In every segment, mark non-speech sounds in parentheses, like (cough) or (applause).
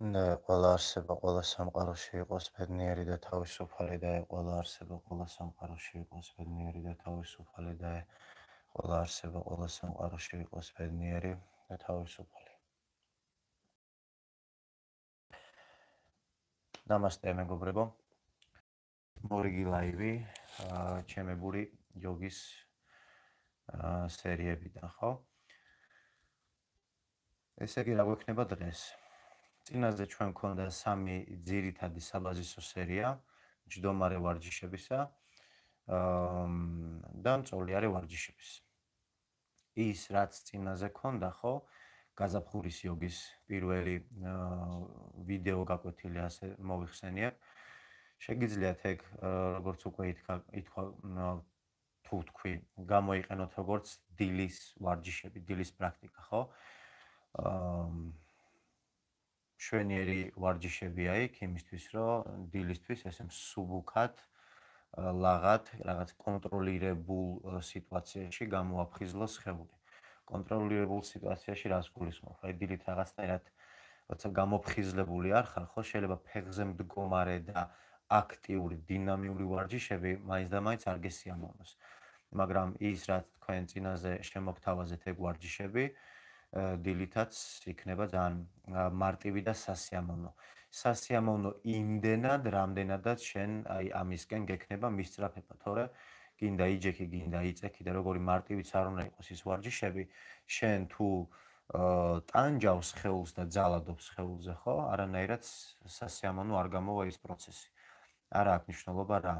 და ყველა არსება ყველა სამყაროში იყოს ბედნიერი და თავისუფალი და ყველა არსება ყველა სამყაროში იყოს ბედნიერი და თავისუფალი და ყველა არსება ყველა სამყაროში იყოს ბედნიერი და თავისუფალი. ნამასტე მეგობრებო. მორიგი ლაივი, აა ჩემებური ჯოგის აა სერიებიდან ხო? ესე იგი რა გვექნება დღეს? აა წინაზე ჩვენ გვქონდა სამი ძირითადი საბაზისო სერია ჯდომარე ვარჯიშებისა აა და მწოლი არის ვარჯიშების ის რაც წინაზე ქონდა ხო გაზაფხულის იოგის პირველი ვიდეო გაკვეთილი ასე მოიხსენია შეგიძლიათ ეგ როგორც უკვე ითქვა ითქვა თუ თქვი გამოიყენოთ როგორც დილის ვარჯიშები დილის პრაქტიკა ხო აა შვენიერი ვარჯიშებია იქ იმისთვის, რომ დილისთვის ესე მსუბუქად ლაღად რაღაც კონტროლირებულ სიტუაციაში გამოაფხიზლოს ხეული. კონტროლირებულ სიტუაციაში რას გულისხმობ? აი დილით რაღაცნაირად როცა გამოფხიზლებული არ ხარ, ხო შეიძლება ფეხზე მდგომარე და აქტიური დინამიური ვარჯიშები მაინც და მაინც არ გესიამოვნოს. მაგრამ ის რაც თქვენ წინაზე შემოგთავაზეთ ეგ ვარჯიშები, დილითაც იქნება ძალიან მარტივი და სასიამოვნო. სასიამოვნო იმდენად, რამდენადაც შენ აი ამისკენ გექნება მისწრაფება, თორე გინდა იჯექი, გინდა იწექი და როგორი მარტივიც არ უნდა იყოს ის ვარჯიშები, შენ თუ ტანჯავს ხეულს და ძალადობს ხეულზე, ხო? არანაირად სასიამოვნო არ გამოვა ის პროცესი. არა აქვს მნიშვნელობა რა.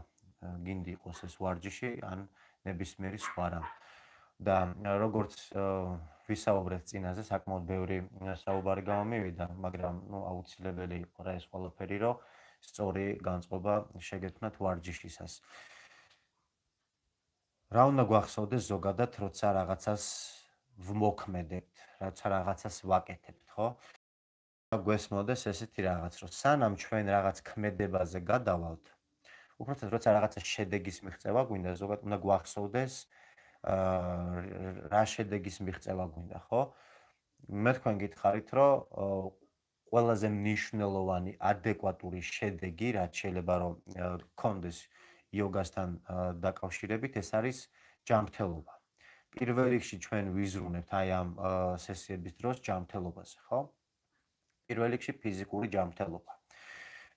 გინდი იყოს ეს ვარჯიში ან ნებისმიერი სხვა რამე. და როგორც ვისაუბრეთ წინაზე საკმაოდ ბევრი საუბარი გამომივიდა მაგრამ ну აუცილებელი იყო რა ეს ყველაფერი რომ სწორი განწყობა შეგეთქნათ ვარჯიშისას რა უნდა გვახსოვდეს ზოგადად როცა რაღაცას ვმოქმედებთ როცა რაღაცას ვაკეთებთ ხო გვესმოდეს ესეთი რაღაც რომ სანამ ჩვენ რაღაც ქმედებაზე გადავალთ უბრალოდ როცა რაღაცა შედეგის მიღწევა გვინდა ზოგადად უნდა გვახსოვდეს რა შედეგის მიღწევა გვინდა, ხო? მე თქვენ გითხარით, რომ ყველაზე მნიშვნელოვანი ადეკვატური შედეგი, რაც შეიძლება რომ კონდეს იოგასთან დაკავშირებით, ეს არის ჯანმრთელობა. პირველ რიგში ჩვენ ვიზრუნებთ აი ამ სესიების დროს ჯანმრთელობაზე, ხო? პირველ რიგში ფიზიკური ჯანმრთელობა.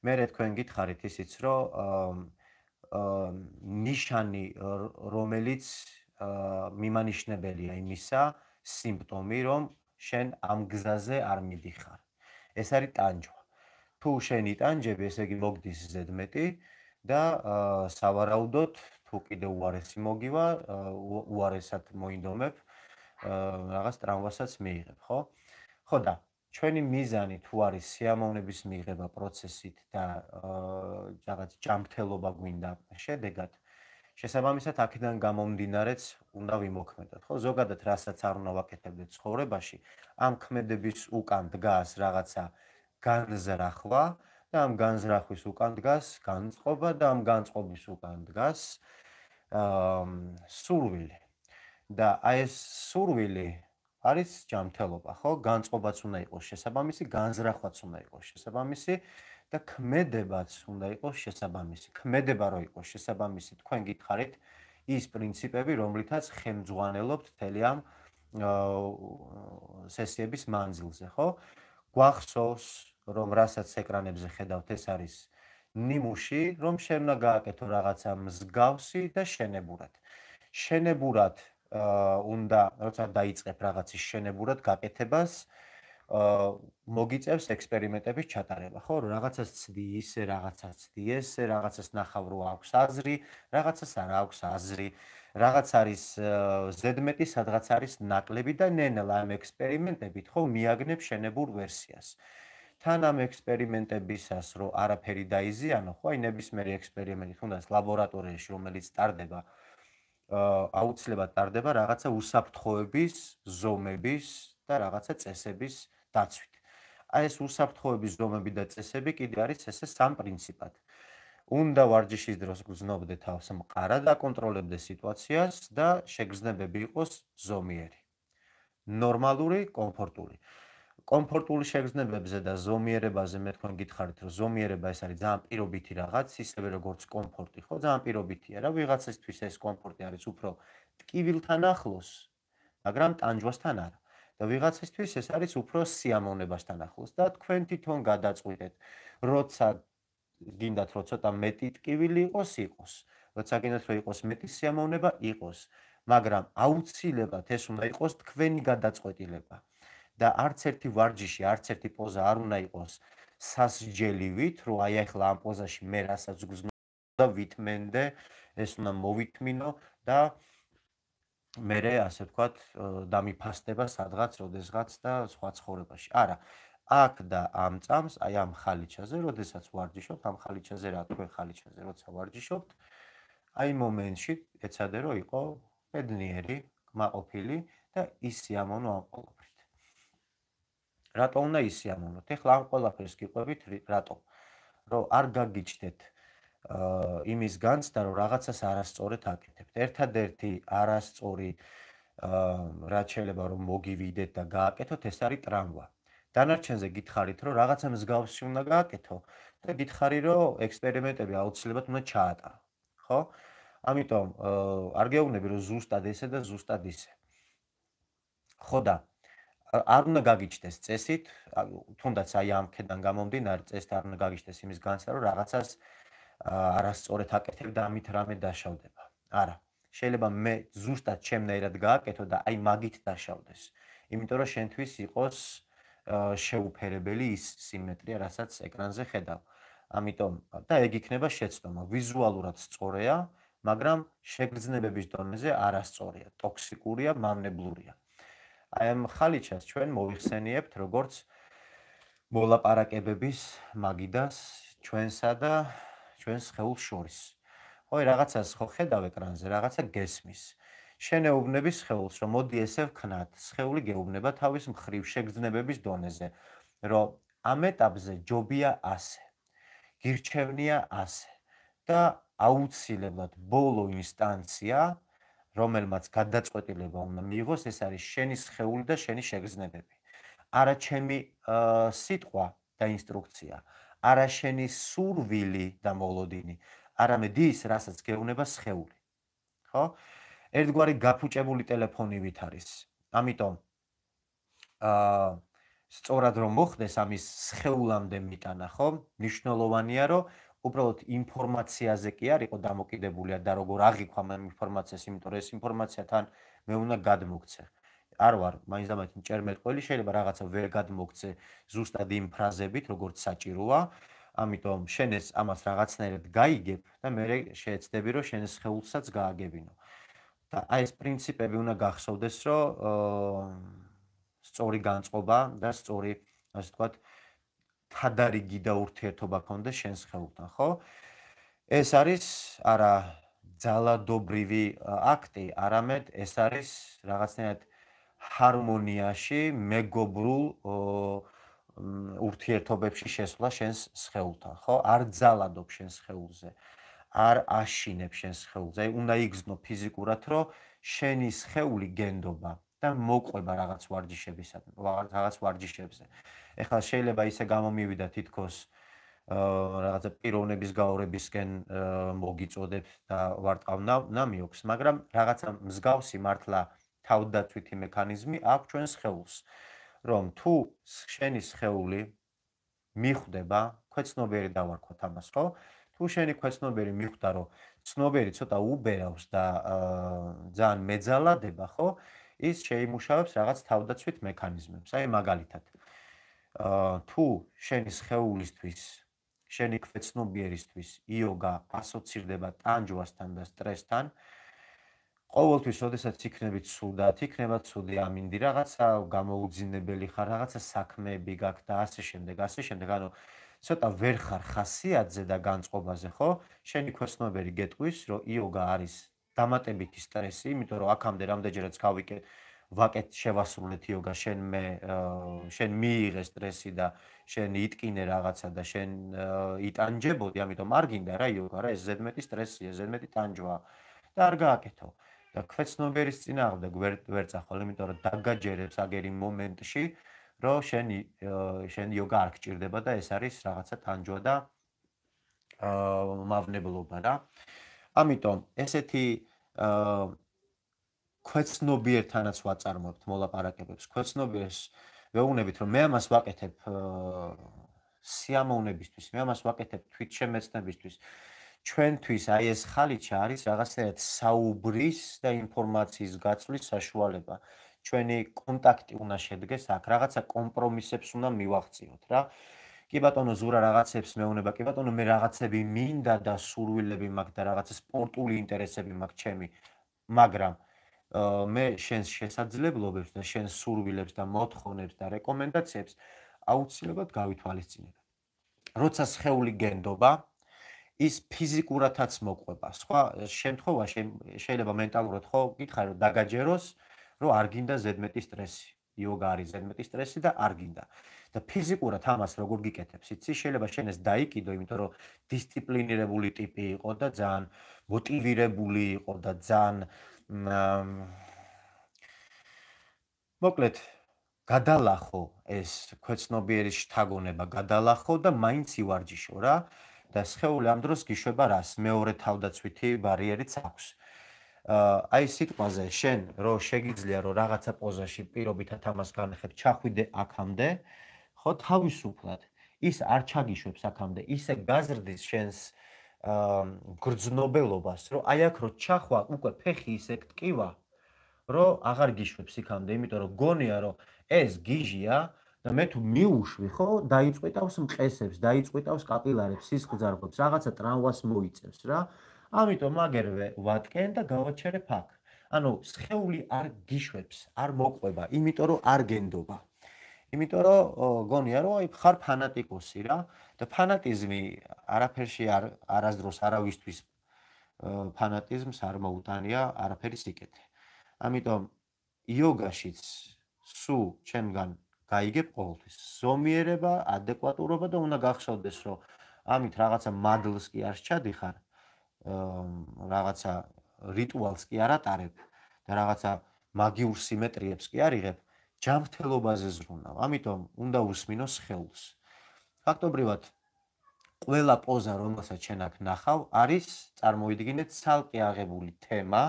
მე თქვენ გითხარით ისიც, რომ ნიშანი რომელიც მიმანიშნებელია იმისა სიმპტომი, რომ შენ ამ გზაზე არ მიდიხარ. ეს არის ტანჯვა. თუ შენ იტანჯები, ესე იგი მოგდის ზედმეტი და სავარაუდოდ თუ კიდე უარესი მოგივა, უარესად მოინდომებ, რაღაც ტრავმასაც მიიღებ, ხო? ხო და ჩვენი მიზანი თუ არის სიამოვნების მიღება პროცესით და რაღაც ჯანმრთელობა გვინდა შედეგად შესაბამისად აქედან გამომდინარეც უნდა ვიმოქმედოთ ხო ზოგადად რასაც არ უნდა ვაკეთებდეთ ცხოვრებაში ამ ქმედების უკან დგას რაღაცა განზრახვა და ამ განზრახვის უკან დგას განწყობა და ამ განწყობის უკან დგას აა სურვილი და აი ეს სურვილი არის ჯანმრთელობა ხო განწყობაც უნდა იყოს შესაბამისი განზრახვაც უნდა იყოს შესაბამისი აა და ქმედებაც უნდა იყოს შესაბამისი. ქმედება რო იყოს შესაბამისი, თქვენ გითხარით ის პრინციპები, რომლითაც ხელმძღვანელობთ თელი ამ სესიების მანძილზე, ხო? გვახსოვს, რომ რასაც ეკრანებზე ხედავთ, ეს არის ნიმუში, რომ შევნა გააკეთო რაღაცა მსგავსი და შენებურად. შენებურად აა უნდა, როცა დაიწყებ რაღაცის შენებურად გაკეთებას, აა მოგიწევს ექსპერიმენტების ჩატარება, ხო? რომ რაღაცას ცდის, რაღაცას ცდიეს, რაღაცას ნახავრო აქვს აზრი, რაღაცას არ აქვს აზრი. რაღაც არის ზედმეტი, სადღაც არის ნაკლები და ნენელ ამ ექსპერიმენტებით ხო მიაგნებ შენებურ ვერსიას. თან ამ ექსპერიმენტებისას რო არაფერი დაიზიანო, ხო აი ნებისმიერი ექსპერიმენტი თუნდაც ლაბორატორიაში რომელიც ტარდება აუცილებლად ტარდება რაღაცა უსაფრთხოების, ზომების და რაღაცა წესების აა დაცვით. აი ეს უსაფრთხოების ზომები და წესები კიდე არის ესე სამ პრინციპად. უნდა ვარჯიშის დროს გრძნობდე თავს მყარად და კონტროლებდე სიტუაციას და შეგრძნებები იყოს ზომიერი. ნორმალური, კომფორტული. კომფორტული შეგრძნებებზე და ზომიერებაზე მე თქვენ გითხარით, რომ ზომიერება ეს არის ძალიან პირობითი რაღაც, ისევე როგორც კომფორტი, ხო, ძალიან პირობითია რა, ვიღაცისთვის ეს კომფორტი არის უფრო ტკივილთან ახლოს, მაგრამ ტანჯვასთან არა. და ვიღაცისთვის ეს არის უფრო სიამოვნებასთან ახლოს და თქვენ თვითონ გადაწყვეტეთ როცა გინდათ რომ ცოტა მეტი ტკივილი იყოს იყოს როცა გინდათ რომ იყოს მეტი სიამოვნება იყოს მაგრამ აუცილებლად ეს უნდა იყოს თქვენი გადაწყვეტილება და არც ერთი ვარჯიში არც ერთი პოზა არ უნდა იყოს სასჯელივით რომ აი ახლა ამ პოზაში მე რასაც გძნობ და ვითმენდე ეს უნდა მოვითმინო და აა მე რე ასე ვთქვათ დამიფასდება სადღაც როდესღაც და სხვა ცხოვრებაში. არა, აქ და ამ წამს, აი ამ ხალიჩაზე, როდესაც ვარჯიშობ, ამ ხალიჩაზე რა თქვენ ხალიჩაზე როცა ვარჯიშობთ, აი მომენტში ეცადე რომ იყო ბედნიერი, კმაყოფილი და ისე ამონო ამ ყოლაფრით. რატო უნდა ისე ამონოთ? ეხლა ამ ყოლაფერს გიყვებით, რატო? რომ არ გაგიჩნდეთ იმის განცდა, რომ რაღაცას არასწორად აკეთებთ. ერთადერთი არასწორი რაც შეიძლება რომ მოგივიდეთ და გააკეთოთ, ეს არის ტრამვა. დანარჩენზე გითხარით, რომ რაღაცა მსგავსი უნდა გააკეთო და გითხარი, რომ ექსპერიმენტები აუცილებლად უნდა ჩაატარო. ხო? ამიტომ არ გეუბნები რომ ზუსტად ესე და ზუსტად ისე. ხო და არ უნდა გაგიჩნდეს წესით, თუნდაც აი ამ ქედან გამომდინარე წესთან უნდა გაგიჩნდეს იმის განსა რომ რაღაცას არასწორად აკეთებ და ამით რამე დაშავდება. არა, შეიძლება მე ზუსტად ჩემნაირად გააკეთო და აი მაგით დაშავდეს. იმიტომ რომ შენთვის იყოს შეუფერებელი ის სიმეტრია, რასაც ეკრანზე ხედავ. ამიტომ და ეგ იქნება შეცდომა. ვიზუალურად სწორია, მაგრამ შეგრძნებების დონეზე არასწორია, ტოქსიკურია, მამნებლურია. აი ამ ხალიჩას ჩვენ მოიხსენიებთ როგორც მოლაპარაკებების მაგიდას ჩვენსა და ჩვენ შეულ შორის. ой, რაღაცას ხო ხედავ ეკრანზე, რაღაცა გესმის. შენეუბნების შეულს, რომ მოდი ესე ვქნათ, შეული გეუბნება თავის მხრივ შეგრძნებების დონეზე, რომ ამ ეტაპზე ჯობია ასე. გირჩევნია ასე. და აუცილებლად ბოლო ინსტანცია, რომელმაც გადაწყვეტილება უნდა მიიღოს, ეს არის შენი შეული და შენი შეგრძნებები. არა ჩემი სიტყვა და ინსტრუქცია. არა შენი სურვილი და მოლოდინი, არამედ ის, რასაც გეუბნება სხეული. ხო? ერთგვარი გაფუჭებული ტელეფონი ვით არის. ამიტომ აა სწორად რომ მოხდეს ამის სხეულამდე მიტანა, ხო? მნიშვნელოვანია, რომ უბრალოდ ინფორმაციაზე კი არ იყო დამოკიდებული და როგორ აღიქვამ ამ ინფორმაციას, იმიტომ რომ ეს ინფორმაცია თან მე უნდა გადმოგცე. არ ვარ მაინც და მაინც ჭერმეტყველი შეიძლება რაღაცა ვერ გადმოგცე ზუსტად იმ ფრაზებით როგორც საჭიროა ამიტომ შენ ეს ამას რაღაცნაირად გაიგებ და მე შეეცდები რომ შენ ეს ხეულსაც გააგებინო და აი ეს პრინციპები უნდა გახსოვდეს რომ სწორი განწყობა და სწორი ასე ვთქვათ თადარიგი და ურთიერთობა ქონდეს შენს ხეულთან ხო ეს არის არა ძალადობრივი აქტი არამედ ეს არის რაღაცნაირად ჰარმონიაში, მეგობრულ ურთიერთობებში შესვლა შენს სხეულთან, ხო? არ ძალადობ შენს სხეულზე. არ აშინებ შენს სხეულს. აი, უნდა იგზნო ფიზიკურად, რომ შენი სხეული გენდობა და მოყვება რაღაც ვარჯიშებისად, რაღაც ვარჯიშებზე. ეხლა შეიძლება ისე გამომივიდა თითქოს აა რაღაცა პიროვნების გაორებისკენ მოგიწოდებ და ვარტყავნა, ნამიოქს, მაგრამ რაღაცა მსგავსი მართლა აა თავდაცვითი მექანიზმი აქვს ჩვენ შეულს რომ თუ შენი შეული მიხვდება ქვეცნობიერი დავარქოთ ამას ხო თუ შენი ქვეცნობიერი მიხვდა რომ ცნობიერი ცოტა უბერავს და ძალიან მეძალადება ხო ის შეიმუშავებს რაღაც თავდაცვით მექანიზმებს აი მაგალითად თუ შენი შეულისთვის შენი ქვეცნობიერისთვის იოგა ასოცირდება ტანჯვასთან და სტრესთან ყოველთვის, შესაძაც იქნება ცუდა, იქნება ცუდი ამინდი, რაღაცა გამოუძინებელი ხარ, რაღაცა საქმეები გაქვს და ასე შემდეგ, ასე შემდეგ. ანუ ცოტა ვერ ხარ ხასიათზე და განწყობაზე, ხო? შენი ქოსნობერი გეტყვის, რომ იოგა არის დამატებითი სტრესი, იმიტომ რომ აქამდე რამდენჯერაც გავიკე ვაკეთ შევასრულეთ იოგა, შენ მე შენ მიიღე სტრესი და შენ იტკინე რაღაცა და შენ იტანჯებოდი, ამიტომ არ გინდა რა იოგა, რა ეს ზედმეტი სტრესია, ზედმეტი ტანჯვა. და არ გააკეთო. და ქვეცნობიერის წინააღმდეგ ვერ ვერ წახვალ, იმიტომ რომ დაგაჯერებს აგერი მომენტში, რომ შენ შენ იოგა არ გჭირდება და ეს არის რაღაცა თანჯვა და აა მავნებლობა რა. ამიტომ ესეთი აა ქვეცნობიერთანაც ვაწარმოებთ მოლაპარაკებებს. ქვეცნობიერს ვეუბნებით, რომ მე ამას ვაკეთებ აა სიამოვნებისთვის, მე ამას ვაკეთებ თვითშემეცნებისთვის. აა ჩვენთვის აი ეს ხალიჩა არის რაღაცნაირად საუბრის და ინფორმაციის გაცვლის საშუალება. ჩვენი კონტაქტი უნდა შედგეს აქ, რაღაცა კომპრომისებს უნდა მივაღწიოთ, რა. კი ბატონო, ზურა რაღაცებს მეუნება, კი ბატონო, მე რაღაცები მინდა და სურვილები მაქვს და რაღაც სპორტული ინტერესები მაქვს ჩემი, მაგრამ მე შენს შესაძლებლობებს და შენს სურვილებს და მოთხოვნებს და რეკომენდაციებს აუცილებლად გავითვალისწინებ. როცა შეეული გენდობა, ის ფიზიკურადაც მოყვება. სხვა შემთხვევა შეიძლება მენტალურად ხო გითხარი რომ დაგაჯეროს, რომ არ გინდა ზედმეტი სტრესი. იოგა არის ზედმეტი სტრესი და არ გინდა. და ფიზიკურად ამას როგორ გიკეთებს? იცი, შეიძლება შენ ეს დაიკიდო, იმიტომ რომ დისციპლინირებული ტიპი იყო და ძალიან мотиვირებული იყო და ძალიან მოკლედ გადალახო ეს ქვეცნობიერის შთაგონება, გადალახო და მაინც ივარჯიშო რა. და შეეული ამ დროს გიშვება რას მეორე თავდაცვითი ბარიერიც აქვს აი სიტყვაზე შენ რომ შეგიძლია რომ რაღაცა პოზაში პირობითად ამას განხეთ ჩახვიდე აქამდე ხო თავისუფლად ის არ ჩაგიშვებს აქამდე ისე გაზრდის შენს გრძნობელობას რომ აი აქ რო ჩახვა უკვე ფეხი ისე ტკივა რომ აღარ გიშვებს იქამდე იმიტომ რომ გონია რომ ეს გიჟია და მე თუ მიუშვი ხო დაიწყვეტავს მყესებს დაიწყვეტავს კაპილარებს სისხლძარღვებს რაღაცა ტრავმას მოიწევს რა ამიტომ მაგერვე ვატკენ და გავაჩერე ფაქ ანუ სხეული არ გიშვებს არ მოყვება იმიტომ რომ არ გენდობა იმიტომ რომ გონია რომ აი ხარ ფანატიკოსი რა და ფანატიზმი არაფერში არ არასდროს არავისთვის ფანატიზმს არ მოუტანია არაფერი სიკეთე ამიტომ იოგაშიც სუ ჩემგან გაიგებ ყოველთვის. ზომიერება, ადეკვატურობა და უნდა გახსოვდეს, რომ ამით რაღაცა მადლს კი არ შეჭადიხარ, რაღაცა რიტუალს კი არ ატარებ და რაღაცა მაგიურ სიმეტრიებს კი არიღებ, ჯანმრთელობაზე ზრუნავ. ამიტომ უნდა უსმინოს ხელს. ფაქტობრივად ყველა პოზა, რომელსაც შენ აქ ნახავ, არის წარმოიდგინეთ ცალკე აღებული თემა.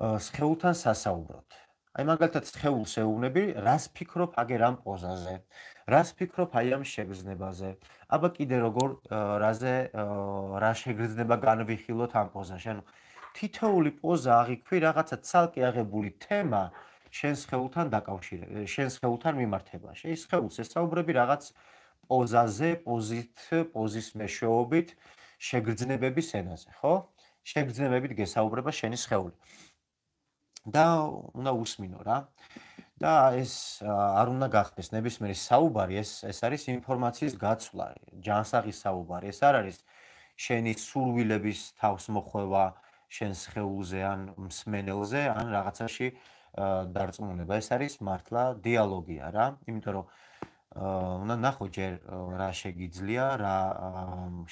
ა სხეულთან სასაუბროთ. აი მაგალითად შეეულს ეუბნები, რას ფიქრობ აგერ ამ პოზაზე? რას ფიქრობ აი ამ შეგრძნებაზე? აბა კიდე როგორ რაზე რა შეგრძნება განვიხილოთ ამ პოზაში? ანუ თითოული პოზა აღიქვი რაღაცა ცალკე აღებული თემა შენს ხეულთან დაკავშირე, შენს ხეულთან მიმართება. შენს ხეულს ესაუბრები რაღაც პოზაზე, პოზით, პოზის მეშვეობით შეგრძნებების ენაზე, ხო? შეგრძნებებით გესაუბრება შენის ხეული. და უნდა უსმინო რა. და ეს არ უნდა გახდეს ნებისმიერი საუბარი, ეს ეს არის ინფორმაციის გაცვლა, ჯანსაღის საუბარი. ეს არ არის შენი სურვილების თავსმოხვევა შენ შეხულზე ან მსმენელზე ან რაღაცაში დარწმუნება. ეს არის მართლა დიალოგია რა. იმიტომ რომ აა უნდა ნახო ჯერ რა შეგიძლია, რა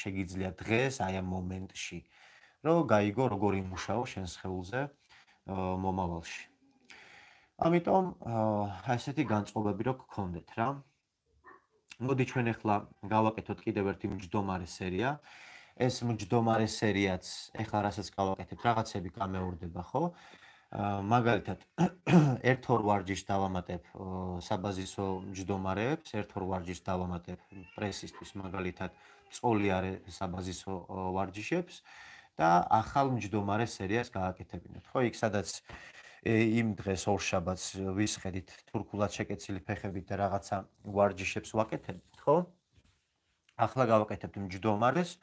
შეგიძლია დღეს, აი ამ მომენტში. რომ გაიგო როგორი მუშაო შენ შეხულზე. აა მომავალში. ამიტომ ასეთი განწყობები რო გქონდეთ რა. მოდი ჩვენ ახლა გავაკეთოთ კიდევ ერთი მჯდომარე სერია. ეს მჯდომარე სერიაც ახლა რასაც გავაკეთებ, რაღაცები გამეორდება, ხო? აა მაგალითად (coughs) ერთ-ორ ვარჯიშს დავამატებ საბაზისო მჯდომარეებს, ერთ-ორ ვარჯიშს დავამატებ პრესისთვის, მაგალითად წოლი არის საბაზისო ვარჯიშებს. აა და ახალ მჯდომარე სერიას გააკეთებინოთ. ხო, იქ სადაც იმ დღეს ორ შაბათს ვისხედით თურქულად შეკეცილი ფეხებით და რაღაცა ვარჯიშებს ვაკეთებთ, ხო? ახლა გავაკეთებთ მჯდომარეს,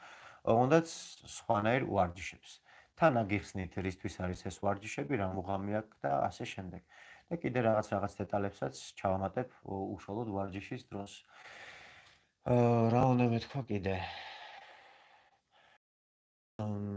ოღონდაც სხვანაირ ვარჯიშებს. თან აღიხსნით, რისთვის არის ეს ვარჯიშები, რა მოღამი აქვს და ასე შემდეგ. და კიდე რაღაც რაღაც დეტალებსაც ჩავამატებ უშუალოდ ვარჯიშის დროს. აა რა უნდა მეთქვა კიდე? ამ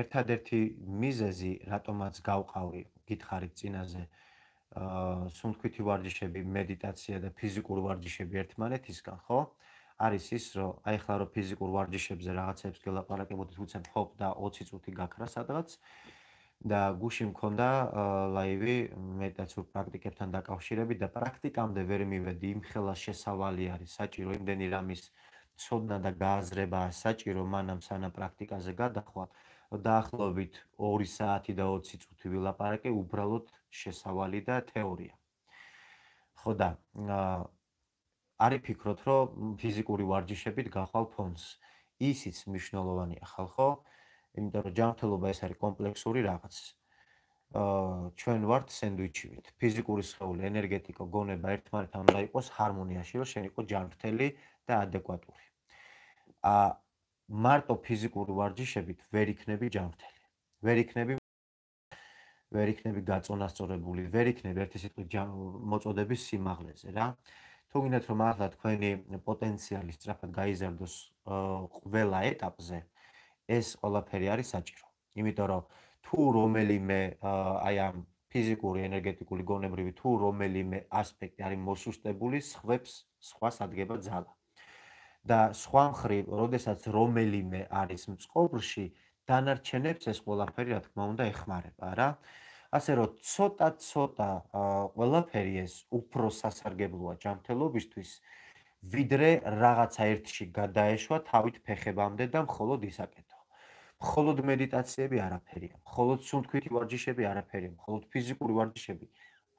ერთადერთი მიზეზი რატომაც გავყავი გითხარი წინაზე აა სუნთქვითი ვარჯიშები, მედიტაცია და ფიზიკური ვარჯიშები ერთმანეთისგან, ხო? არის ის, რომ აი ხლა რო ფიზიკურ ვარჯიშებზე რაღაცებს გელაპარაკებოდით, უცებ ხოპ და 20 წუთი გაქრა სადღაც და გუში მქონდა ლაივი მედიტაციურ პრაქტიკებთან დაკავშირებით და პრაქტიკამდე ვერ მივედი, იმ ხელა შესავალი არის საჭირო იმდენი რამის ცოდნა და გააზრება საჭირო მანამ სანა პრაქტიკაზე გადახვალ დაახლოებით 2 საათი და 20 წუთი ვილაპარაკე უბრალოდ შესავალი და თეორია. ხო და არი ფიქრობთ, რომ ფიზიკური ვარჯიშებით გახვალ ფონს. ისიც მნიშვნელოვანია ხალხო, იმიტომ რომ ჯანმრთელობა ეს არის კომპლექსური რაღაც. აა ჩვენ ვართ სენდვიჩივით. ფიზიკური სხეული, ენერგეტიკა, გონება ერთმანეთთან უნდა იყოს ჰარმონიაში, რომ შენ იყო ჯანმრთელი და ადეკვატური. აა მარტო ფიზიკური ვარჯიშებით ვერ იქნები ჯანმრთელი. ვერ იქნები ვერ იქნები გაწონასწორებული, ვერ იქნები ერთი სიტყვი მოწოდების სიმაღლეზე რა. თუმცა რომ ახლა თქვენი პოტენციალი სწრაფად გაიზარდოს ყველა ეტაპზე, ეს ყველაფერი არის საჭირო. იმიტომ რომ თუ რომელიმე აი ამ ფიზიკური, ენერგეტიკული გონებრივი თუ რომელიმე ასპექტი არის მოსუსტებული, სხვებს სხვა სადგება ძალა. და სხვა მხრივ, როდესაც რომელიმე არის მწყობრში, დანარჩენებს ეს ყველაფერი რა თქმა უნდა ეხმარება, რა. ასე რომ ცოტა-ცოტა ყველაფერი ეს უფრო სასარგებლოა ჯანმრთელობისთვის, ვიდრე რაღაცა ერთში გადაეშვა თავით ფეხებამდე და მხოლოდ ისაკეთო. მხოლოდ მედიტაციები არაფერია, მხოლოდ სუნთქვითი ვარჯიშები არაფერია, მხოლოდ ფიზიკური ვარჯიშები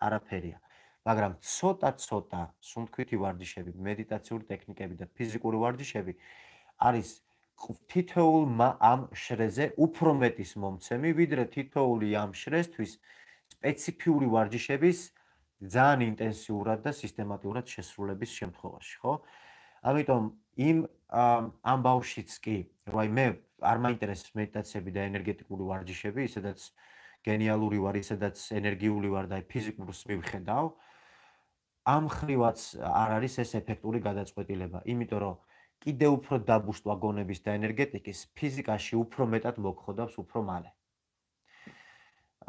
არაფერია. მაგრამ ცოტა-ცოტა სუნთქვითი ვარჯიშები, მედიტაციური ტექნიკები და ფიზიკური ვარჯიშები არის თითოეულ ამ შრეზე უფრო მეტის მომცემი, ვიდრე თითოეული ამ შრესთვის სპეციფიური ვარჯიშების ძალიან ინტენსიურად და სისტემატურად შესრულების შემთხვევაში, ხო? ამიტომ იმ ამ ბავშვიც კი, რაი მე არ მაინტერესებს მედიტაციები და ენერგეტიკული ვარჯიშები, სადაც გენიალური ვარ, სადაც ენერგიული ვარ და ფიზიკურს მივხედავ, ამ ხრივაც არ არის ეს ეფექტური გადაწყვეტილება, იმიტომ რომ კიდე უფრო დაბუშტვა გონების და ენერგეტიკის ფიზიკაში უფრო მეტად მოგხოდავს უფრო მალე.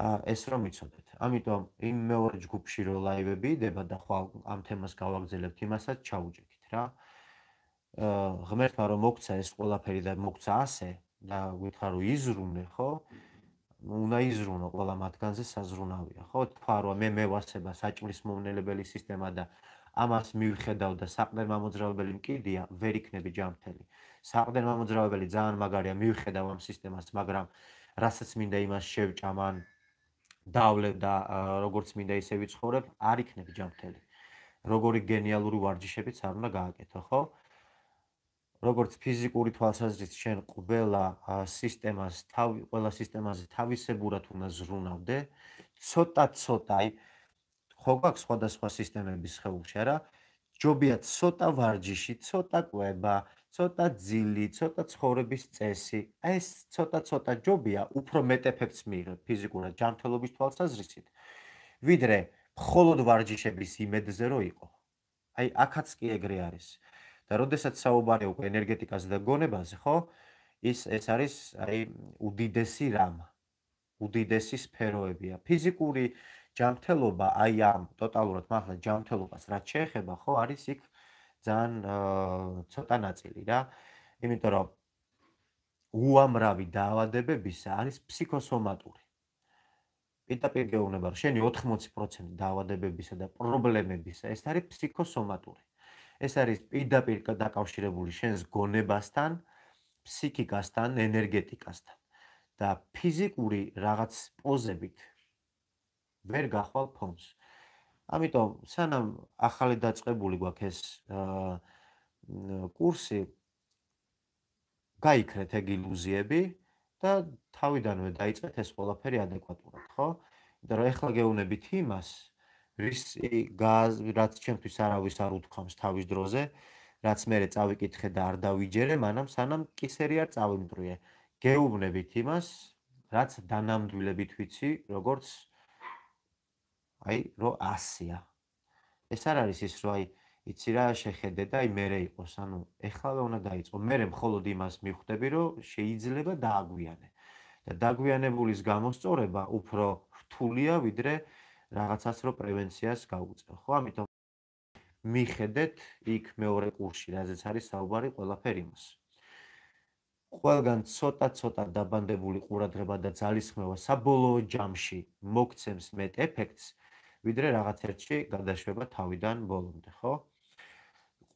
აა ეს რომ იცოდეთ. ამიტომ იმ მეორე ჯგუფში რო ლაივები იდება და ხო ამ თემას გავაგზავნებთ იმასაც ჩაუჭიქით რა. აა ღმერთმა რომ მოგცა ეს ყველაფერი და მოგცა ასე და გითხარო იზრუნე ხო? უნდა იზრუნო ყველა მათგანზე საზრუნავია ხო თვარო მე მევასება საჭმლის მომნელებელი სისტემა და ამას მივხედავ და საყდენმამოძრავებელი მკიდია ვერ იქნება ჯამთელი საყდენმამოძრავებელი ძალიან მაგარია მივხედავ ამ სისტემას მაგრამ რასაც მინდა იმას შევჭამან დავლე და როგორც მინდა ისე ვიცხოვრებ არ იქნება ჯამთელი როგორი გენიალური ვარჯიშებიც არ უნდა გააკეთო ხო? როგორც ფიზიკური თვალსაზრისით შენ ყველა სისტემას თავი ყველა სისტემაზე თავისებურად უნდა ზრუნავდე ცოტა-ცოტა აი ხო გაქვს სხვადასხვა სისტემების შეულში არა ჯობია ცოტა ვარჯიში ცოტა კვება ცოტა ძილი ცოტა ცხოვრების წესი ეს ცოტა-ცოტა ჯობია უფრო მეტ ეფექტს მიიღებ ფიზიკურად ჯანმრთელობის თვალსაზრისით ვიდრე მხოლოდ ვარჯიშების იმედზე რო იყო აი აკაც კი ეგრე არის. და როდესაც საუბარი უკვე ენერგეტიკაზე და გონებაზე, ხო? ის ეს არის აი უდიდესი რამა. უდიდესი სფეროებია. ფიზიკური ჯანმრთელობა აი ამ ტოტალურად მართლა ჯანმრთელობას რაც შეეხება, ხო, არის იქ ძალიან ცოტა ნაწილი რა. იმიტომ რომ უამრავი დაავადებების არის ფსიქოსომატური. პიტაპირ გეუბნება, შენი 80% დაავადებებისა და პრობლემებისა ეს არის ფსიქოსომატური. ეს არის პირდაპირ დაკავშირებული შენს გონებასთან, ფსიქიკასთან, ენერგეტიკასთან და ფიზიკური რაღაც პოზებით ვერ გახვალ ფონს. ამიტომ სანამ ახალი დაწყებული გვაქვს ეს კურსი გაიქრეთ ეგ ილუზიები და თავიდანვე დაიწყეთ ეს ყველაფერი ადეკვატურად, ხო? იმიტომ რომ ახლა გეუბნებით იმას, ვის რაც ჩემთვის არავის არ უთხოვს თავის დროზე, რაც მე წავიკითხე და არ დავიჯერე, მანამ სანამ კისერი არ წავიმტრიე. გეუბნებით იმას, რაც დანამდვილებით ვიცი, როგორც აი, რო ასია. ეს არ არის ის, რომ აი, იცი რა, შეხედე და აი მერე იყოს, ანუ ეხლა უნდა დაიწყო. მე მხოლოდ იმას მივხვდები, რომ შეიძლება დააგვიანე. და დაგვიანებულის გამოსწორება უფრო რთულია, ვიდრე რაღაცას რო პრევენციას გავუწევ. ხო, ამიტომ მიხედეთ იქ მეორე კურსში, რაზეც არის საუბარი ყველაფერი იმას. ყველგან ცოტა-ცოტა დაბანდებული ყურადღება და ძალისხმევა საბოლოო ჯამში მოგცემს მეტ ეფექტს, ვიდრე რაღაც ერთში გადაშვება თავიდან ბოლომდე, ხო?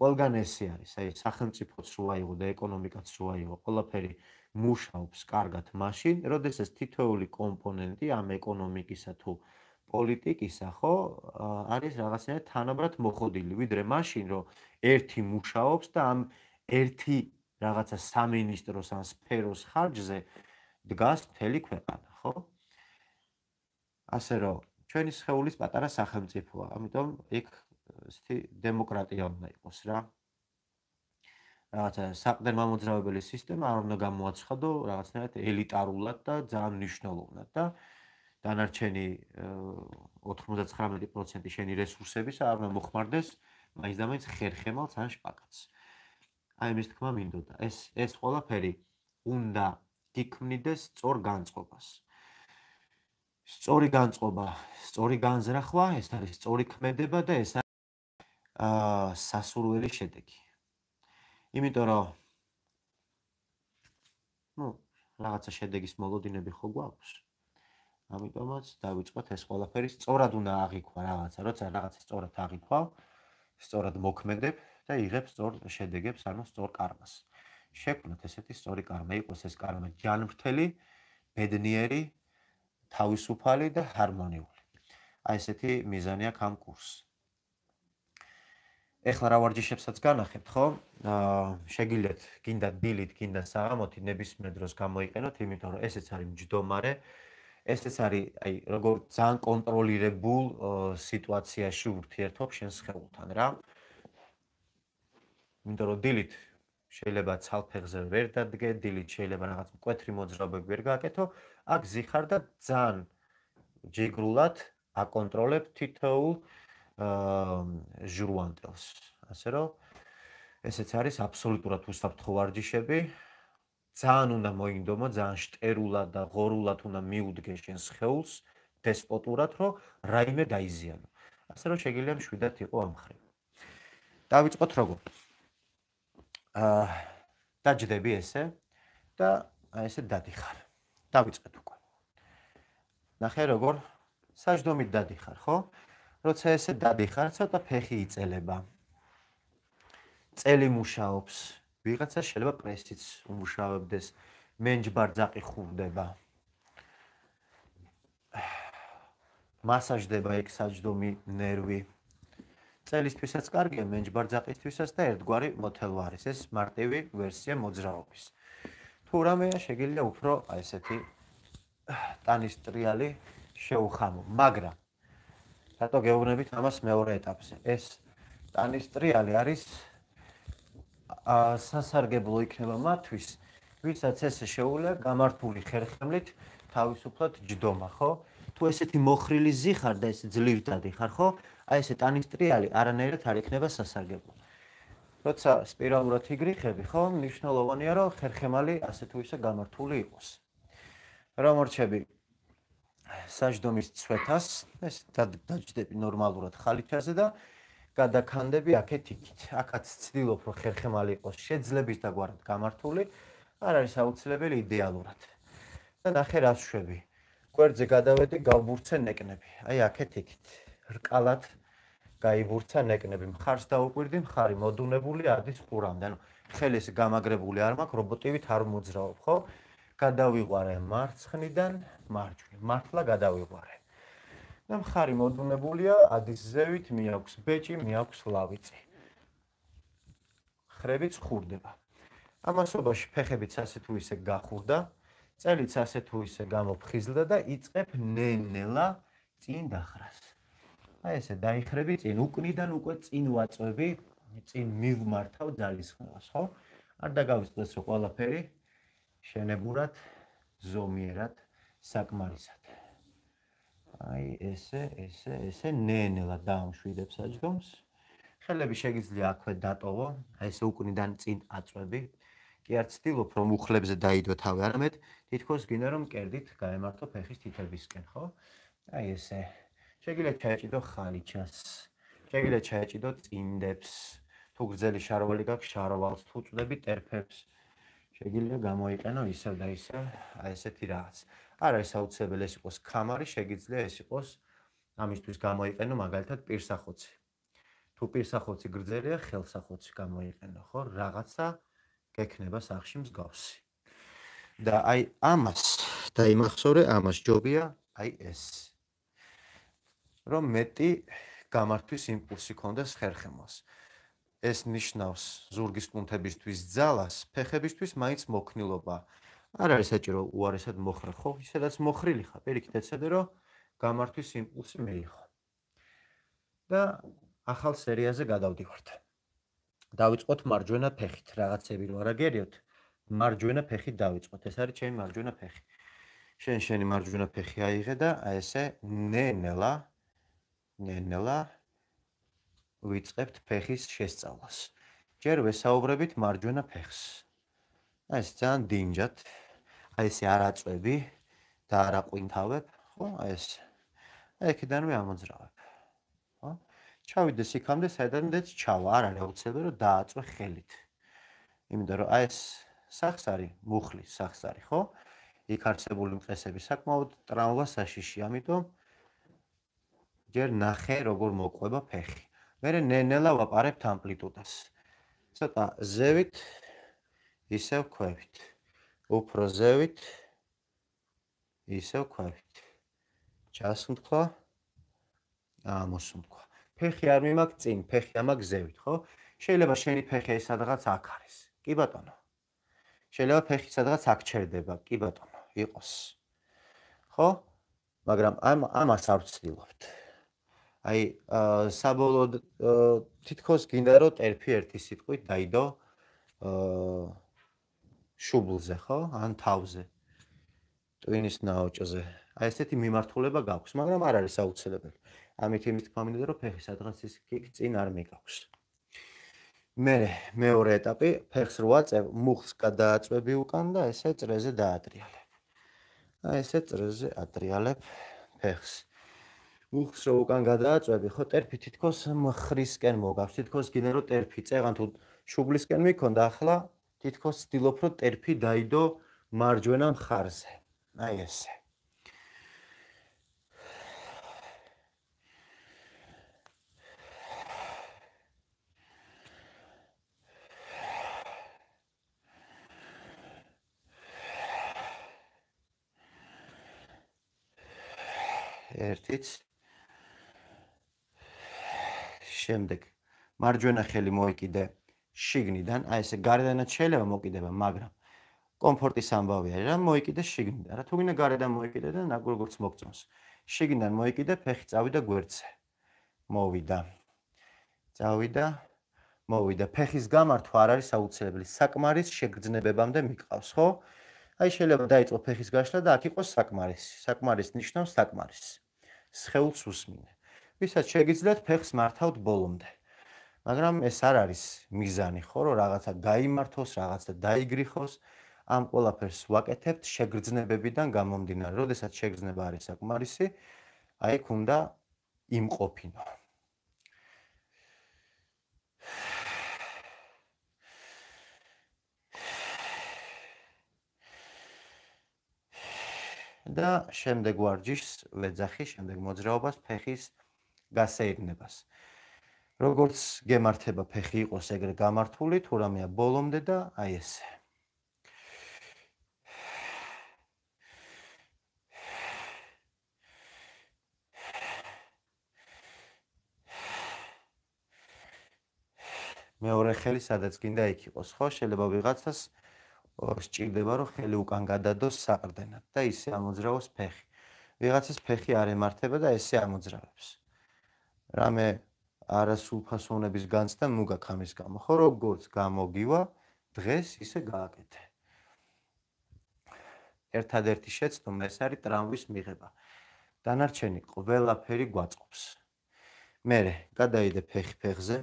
ყველგან ესე არის, აი სახელმწიფო სულაიღო და ეკონომიკაც სულაიღო, ყველაფერი მუშაობს კარგად მაშინ, როდესაც თითოეული კომპონენტი ამ ეკონომიკისა თუ პოლიტიკისა, ხო, არის რაღაცნაირად თანაბრად მოხდილი, ვიდრე მაშინ, რომ ერთი მუშაობს და ამ ერთი რაღაცა სამინისტროს ან სფეროს ხარჯზე დგას მთელი ქვეყანა, ხო? ასე რომ, ჩვენი შეეულის პატარა სახელმწიფოა, ამიტომ ეგ ისეთი დემოკრატია უნდა იყოს რა. რაღაცა საყდენ მომძრავებელი სისტემა არ უნდა გამოაცხადო რაღაცნაირად ელიტარულად და ძალიან მნიშვნელოვნად და დანარჩენი 99% შენი რესურსების არ უნდა მოხმარდეს მაინც და მაინც ხერხემალს ან შპაკს. აი ეს თქმა მინდოდა. ეს ეს ყველაფერი უნდა გიქმნიდეს სწორ განწყობას. სწორი განწყობა, სწორი განზრახვა, ეს არის სწორი ქმედება და ეს არის აა სასურველი შედეგი. იმიტომ რომ ну, რაღაცა შედეგის მოლოდინები ხო გვაქვს? ამიტომაც დავიწყოთ ეს ყველაფერი სწორად უნდა აღიქვა რაღაცა, როცა რაღაცა სწორად აღიქვავ, სწორად მოქმედებ და იღებ სწორ შედეგებს, ანუ სწორ კარმას. შეგვნათ ესეთი სწორი კარმა იყოს ეს კარმა ჯანმრთელი, ბედნიერი, თავისუფალი და ჰარმონიული. აი ესეთი მიზანია ამ კურსს. ეხლა რა ვარჯიშებსაც განახებთ, ხო? აა შეგიძლიათ გინდა დილით, გინდა საღამოთი ნებისმიერ დროს გამოიყენოთ, იმიტომ რომ ესეც არის მჯდომარე ესეც არის აი როგორ ძალიან კონტროლირებულ სიტუაციაში ურთიერთობ შენ შეხულთან რა. იმიტომ რომ დილით შეიძლება ცალფეხზე ვერ დადგე, დილით შეიძლება რაღაც მკვეთრი მოძრაობები ვერ გააკეთო, აქ ზიხარ და ძალიან ჯიგრულად აკონტროლებ თითოეულ აა ჟურვანტელს. ასე რომ ესეც არის აბსოლუტურად უსაფრთხო ვარჯიშები, ძალიან უნდა მოინდომო, ძალიან შტერულად და ღორულად უნდა მიუდგე შენ შეულს დესპოტურად, რომ რაიმე დაიზიანო. ასე რომ შეიძლება მშვიდად იყო ამ ხრი. დავიწყოთ როგორ. აა დაჯდები ესე და აი ესე დადიხარ. დავიწყეთ უკვე. ნახე როგორ საჯდომით დადიხარ, ხო? როცა ესე დადიხარ, ცოტა ფეხი იწელება. წელი მუშაობს, ვიღაცა შეიძლება პრესიც უმუშავებდეს მენჯბარძაყი ხუნდება მასაჟდება ეგ საჯდომი ნერვი წელისთვისაც კარგია მენჯბარძაყისთვისაც და ერთგვარი მოთელო არის ეს მარტივი ვერსია მოძრაობის თუ რამეა შეგიძლია უფრო აი ესეთი ტანისტრიალი შეუხამო მაგრამ რატო გეუბნებით ამას მეორე ეტაპზე ეს ტანისტრიალი არის სასარგებლო იქნება მათთვის, ვისაც ესე შეუულა გამართული ხერხემლით თავისუფლად ჯდომა, ხო? თუ ესეთი მოხრილი ზიხარ და ესე ძლივდადი ხარ, ხო? აი ესე ტანისტრიალი არანაირად არ იქნება სასარგებლო. როცა სპირალურად იგრიხები, ხო? მნიშვნელოვანია, რომ ხერხემალი ასე თუ ისე გამართული იყოს. რომორჩები საჯდომის ცვეთას, ეს დაჯდები ნორმალურად ხალიჩაზე და გადაქანდები აქეთ იქით. აქაც ცდილობ რომ ხერხემალი იყოს შეძლების და გوارად გამართული, არ არის აუცილებელი იდეალურად. და ნახე რა შვები. კვერძე გადავედი, გავბურცე ნეკნები. აი აქეთ იქით. რკალად გაიბურცა ნეკნები. მხარს დაუკვირდი, მხარი მოდუნებული არის ყურამდე. ანუ ხელის გამაგრებული არ მაქვს, რობოტივით არ მოძრაობ, ხო? გადავიყარე მარცხნიდან მარჯვნივ. მართლა გადავიყარე. და მხარი მოდუნებულია ადის ზევით მეაქვს ბეჭი მეაქვს ლავიწი ხრები ცხურდება ამასობაში ფეხებიც ასე თუ ისე გახურდა წელიც ასე თუ ისე გამოფხიზლდა და იწებ ნენელა წინ დახრას აი ესე დაიხრები წინ უკნიდან უკვე წინ ვაწვევი წინ მივმართავ ძალისხმელს ხო არ დაგავიწყდეს რა ყველაფერი შენებურად ზომიერად საკმარისად აი ესე ესე ესე ნენელა დაამშვიდებს საჯგომს. ხელები შეიძლება აქვე დატოვო, აი ესე უკნიდან წინ აწვევი. კი არ ცდილობ რომ უხლებზე დაიდო თავი, არამედ თითქოს გინდა რომ კერდით გაემართო ფეხის თითებისკენ, ხო? აი ესე. შეგიძლია ჩაეჭიდო ხალიჩას. შეგიძლია ჩაეჭიდო წინდებს. თუ გრძელი შარვალი გაქვს, შარვალს თუ წვდები ტერფებს. შეგიძლია გამოიყენო ისა და ისა აი ესეთი რაღაც. არ არის აუცილებელი ეს იყოს კამარი, შეიძლება ეს იყოს ამისთვის გამოიყენო მაგალითად პირსახოცი. თუ პირსახოცი გრძელია, ხელსახოცი გამოიყენო, ხო? რაღაცა გექნება სახში მსგავსი. და აი ამას და იმახსოვრე ამას ჯობია აი ეს. რომ მეტი გამართვის იმპულსი ქონდეს ხერხემალს. ეს ნიშნავს ზურგის კუნთებისთვის ძალას, ფეხებისთვის მაინც მოქნილობა. არ არის საჭირო უარესად მოხრა, ხო? შესაძაც მოხრილი ხარ, პირიქით ეცადე რომ გამართვის იმპულსი მეიხო. და ახალ სერიაზე გადავდივართ. დავიწყოთ მარჯვენა ფეხით, რაღაცები რო არა გერიოთ, მარჯვენა ფეხით დავიწყოთ. ეს არის ჩემი მარჯვენა ფეხი. შენ შენი მარჯვენა ფეხი აიღე და აი ესე ნენელა ნენელა ვიწყებთ ფეხის შესწავლას. ჯერ ვესაუბრებით მარჯვენა ფეხს. აი ეს ძალიან დინჯად აი ესე არაწვევი და არაყვინთავებ, ხო? აი ეს ექიდანვე ამოძრავებ. ხო? ჩავიდე სიქამდე, საიდანაც ჩავა, არ არის აუცილებელი რომ დააწვე ხელით. იმიტომ რომ აი ეს სახსარი, მუხლი სახსარი, ხო? იქ არსებული მწესები საკმაოდ ტრავმა საშიში, ამიტომ ჯერ ნახე როგორ მოყვება ფეხი. მე ნენელა ვაპარებ ამპლიტუდას. ცოტა ზევით ისევ ქვევით. უფრო ზევით ისე ვქვავით. ჩასუნთქვა ამოსუნთქვა. ფეხი არ მიმაგ წინ, ფეხი ამაგ ზევით, ხო? შეიძლება შენი ფეხი სადღაც აქ არის. კი ბატონო. შეიძლება ფეხი სადღაც აქ ჩერდება. კი ბატონო, იყოს. ხო? მაგრამ ამ ამას არ ვცდილობთ. აი, აა საბოლოოდ თითქოს გინდა რომ ტერფი ერთი სიტყვით დაიდო აა შუბლზე, ხო? ან თავზე. ტვინის ნაოჭზე. აი ესეთი მიმართულება გაქვს, მაგრამ არ არის აუცილებელი. ამით იმის თქმა მინდა რომ ფეხი სადღაც ის წინ არ მიგავს. მე მეორე ეტაპი ფეხს რვა წევ მუხს გადააწვევი უკან და ესე წრეზე დაატრიალებ. აი ესე წრეზე ატრიალებ ფეხს. მუხს რო უკან გადააწვევი, ხო ტერფი თითქოს მხრისკენ მოგავს, თითქოს გინდა რომ ტერფი წეღან თუ შუბლისკენ მიქონდა, ახლა თითქოს ცდილობ რო ტერფი დაიდო მარჯვენა მხარზე. აი ესე. ერთიც შემდეგ მარჯვენა ხელი მოიკიდე შიგნიდან, აი ესე გარედანაც შეიძლება მოკიდება, მაგრამ კომფორტის ამბავი არის, რომ მოიკიდე შიგნიდან. რა თუ გინდა გარედან მოიკიდე და ნაკურგურც მოგწონს. შიგნიდან მოიკიდე, ფეხი წავიდა გვერდზე. მოვიდა. წავიდა, მოვიდა. ფეხის გამართვა არ არის აუცილებელი. საკმარის შეგრძნებებამდე მიყავს, ხო? აი შეიძლება დაიწყო ფეხის გაშლა და აქ იყოს საკმარის. საკმარის ნიშნავს საკმარის. სხეულს უსმინე. ვისაც შეგიძლიათ ფეხს მართავთ ბოლომდე. მაგრამ ეს არ არის მიზანი ხო რომ რაღაცა გამართოს, რაღაცა დაიგრიხოს ამ ყველაფერს ვაკეთებთ შეგრძნებებიდან გამომდინარე. როდესაც შეგრძნება არის საკმარისი, აი ქunda იმყოფინო. და შემდეგ ვარჯიშს ვეძახი, შემდეგ მოძრაობას, ფეხის გასეირნებას. როგორც გემართება ფეხი იყოს ეგრე გამართული, თუ რამეა ბოლომდე და აი ესე. მეორე ხელი სადაც გინდა იქ იყოს, ხო? შეიძლება ვიღაცას სჭირდება, რომ ხელი უკან გადადოს საყრდენად და ისე ამოძრავოს ფეხი. ვიღაცას ფეხი არ ემართება და ესე ამოძრავებს. რამე არასულფასოვნების განცდა მუგაქ ამის გამო ხო როგორც გამოგივა დღეს ისე გააკეთე ერთადერთი შეცდომა ეს არის ტრამვის მიღება დანარჩენი ყველაფერი გვაწყობს მე გადაიდე ფეხი ფეხზე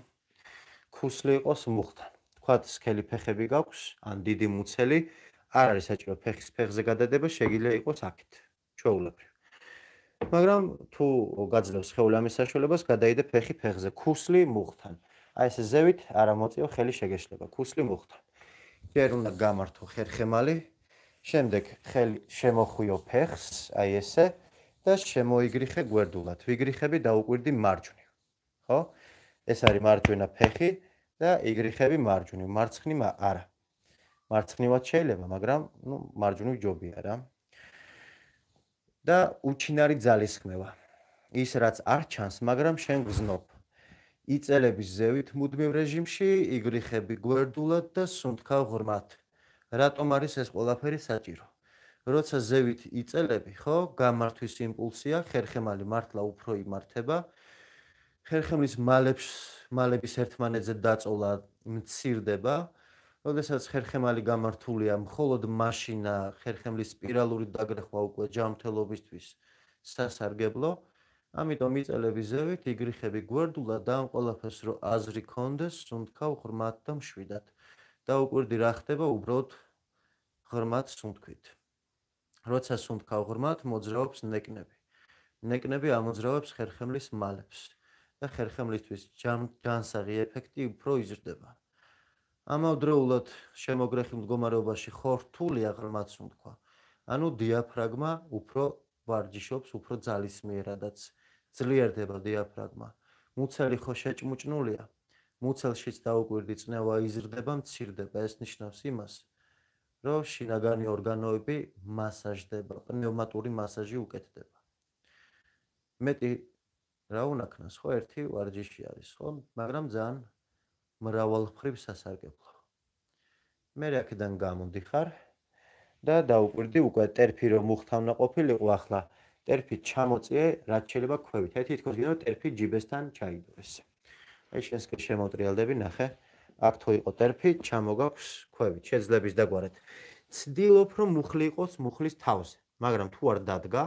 ქუსლი იყოს მუხთან თქვათ სქელი ფეხები გაქვს ან დიდი მუცელი არ არის საჭირო ფეხის ფეხზე გადადება შეიძლება იყოს აქეთ ჩვეულებრივ მაგრამ თუ გაძლევს ხეული ამის საშუალებას, გადაიდე ფეხი ფეხზე, ქუსლი მუხთან. აი ესე ზევით არა მოწიო ხელი შეგეშლება, ქუსლი მუხთან. ჯერ უნდა გამართო ხერხემალი, შემდეგ ხელი შემოხვიო ფეხს, აი ესე და შემოიგრიხე გვერდულად. ვიგრიხები და უკვირდი მარჯვნივ. ხო? ეს არის მარჯვენა ფეხი და იგრიხები მარჯვნივ. მარცხნივ არა. მარცხნივაც შეიძლება, მაგრამ ნუ მარჯვნივ ჯობია რა. და უჩინარი ძალის ხმევა. ის რაც არ ჩანს, მაგრამ შენ გზნობ. იწელების ზევით მუდმივ რეჟიმში იგრიხები გვერდულად და სუნთქავ ღრმად. რატომ არის ეს ყველაფერი საჭირო? როცა ზევით იწელები, ხო, გამართვის იმპულსია, ხერხემალი მართლა უფრო იმართება. ხერხემლის მალებს, მალების ერთმანეთზე დაწოლა მცირდება, როდესაც ხერხემალი გამართულია მხოლოდ მაშინა ხერხემლის სპირალური დაგრეხვა უკვე ჯამთელობისთვის სასარგებლო ამიტომ იწელები ზევით იგრიხები გვერდულა და ამ ყველაფერს რო აზრი კონდეს სუნთქავ ღრმად და მშვიდად და უკვირდი რა ხდება უბრალოდ ღრმად სუნთქვით როცა სუნთქავ ღრმად მოძრაობს ნეკნები ნეკნები ამოძრავებს ხერხემლის მალებს და ხერხემლისთვის ჯამ განსაღი ეფექტი უფრო იზრდება ამავდროულად შემოგრეხილ მდგომარეობაში ხო რთულია ღრმაც უნდა. ანუ დიაფრაგმა უფრო ვარჯიშობს, უფრო ძალისმიერადაც ძლიერდება დიაფრაგმა. მუცელი ხო შეჭმუჭნულია. მუცელშიც დაუკვირდი წნევა იზრდება, მცირდება. ეს ნიშნავს იმას, რომ შინაგანი ორგანოები მასაჟდება, პნევმატური მასაჟი უკეთდება. მეტი რა უნდა ქნას ხო ერთი ვარჯიში არის ხო მაგრამ ძალიან მრავალხრივ სასარგებლო. მე რაკიდან გამომდიხარ და დაუკვირდი უკვე ტერფი რომ მუხთავნა ყოფილიყო ახლა ტერფი ჩამოწიე რაც შეიძლება ქვევით. აი თითქოს გინდა ტერფი ჯიბესთან ჩაიდოს. აი შენს კი შემოტრიალდები ნახე. აქ თო იყო ტერფი, ჩამოგაქვს ქვევით. შეძლების დაგوارეთ. ცდილობ რომ მუხლი იყოს მუხლის თავზე, მაგრამ თუ არ დადგა,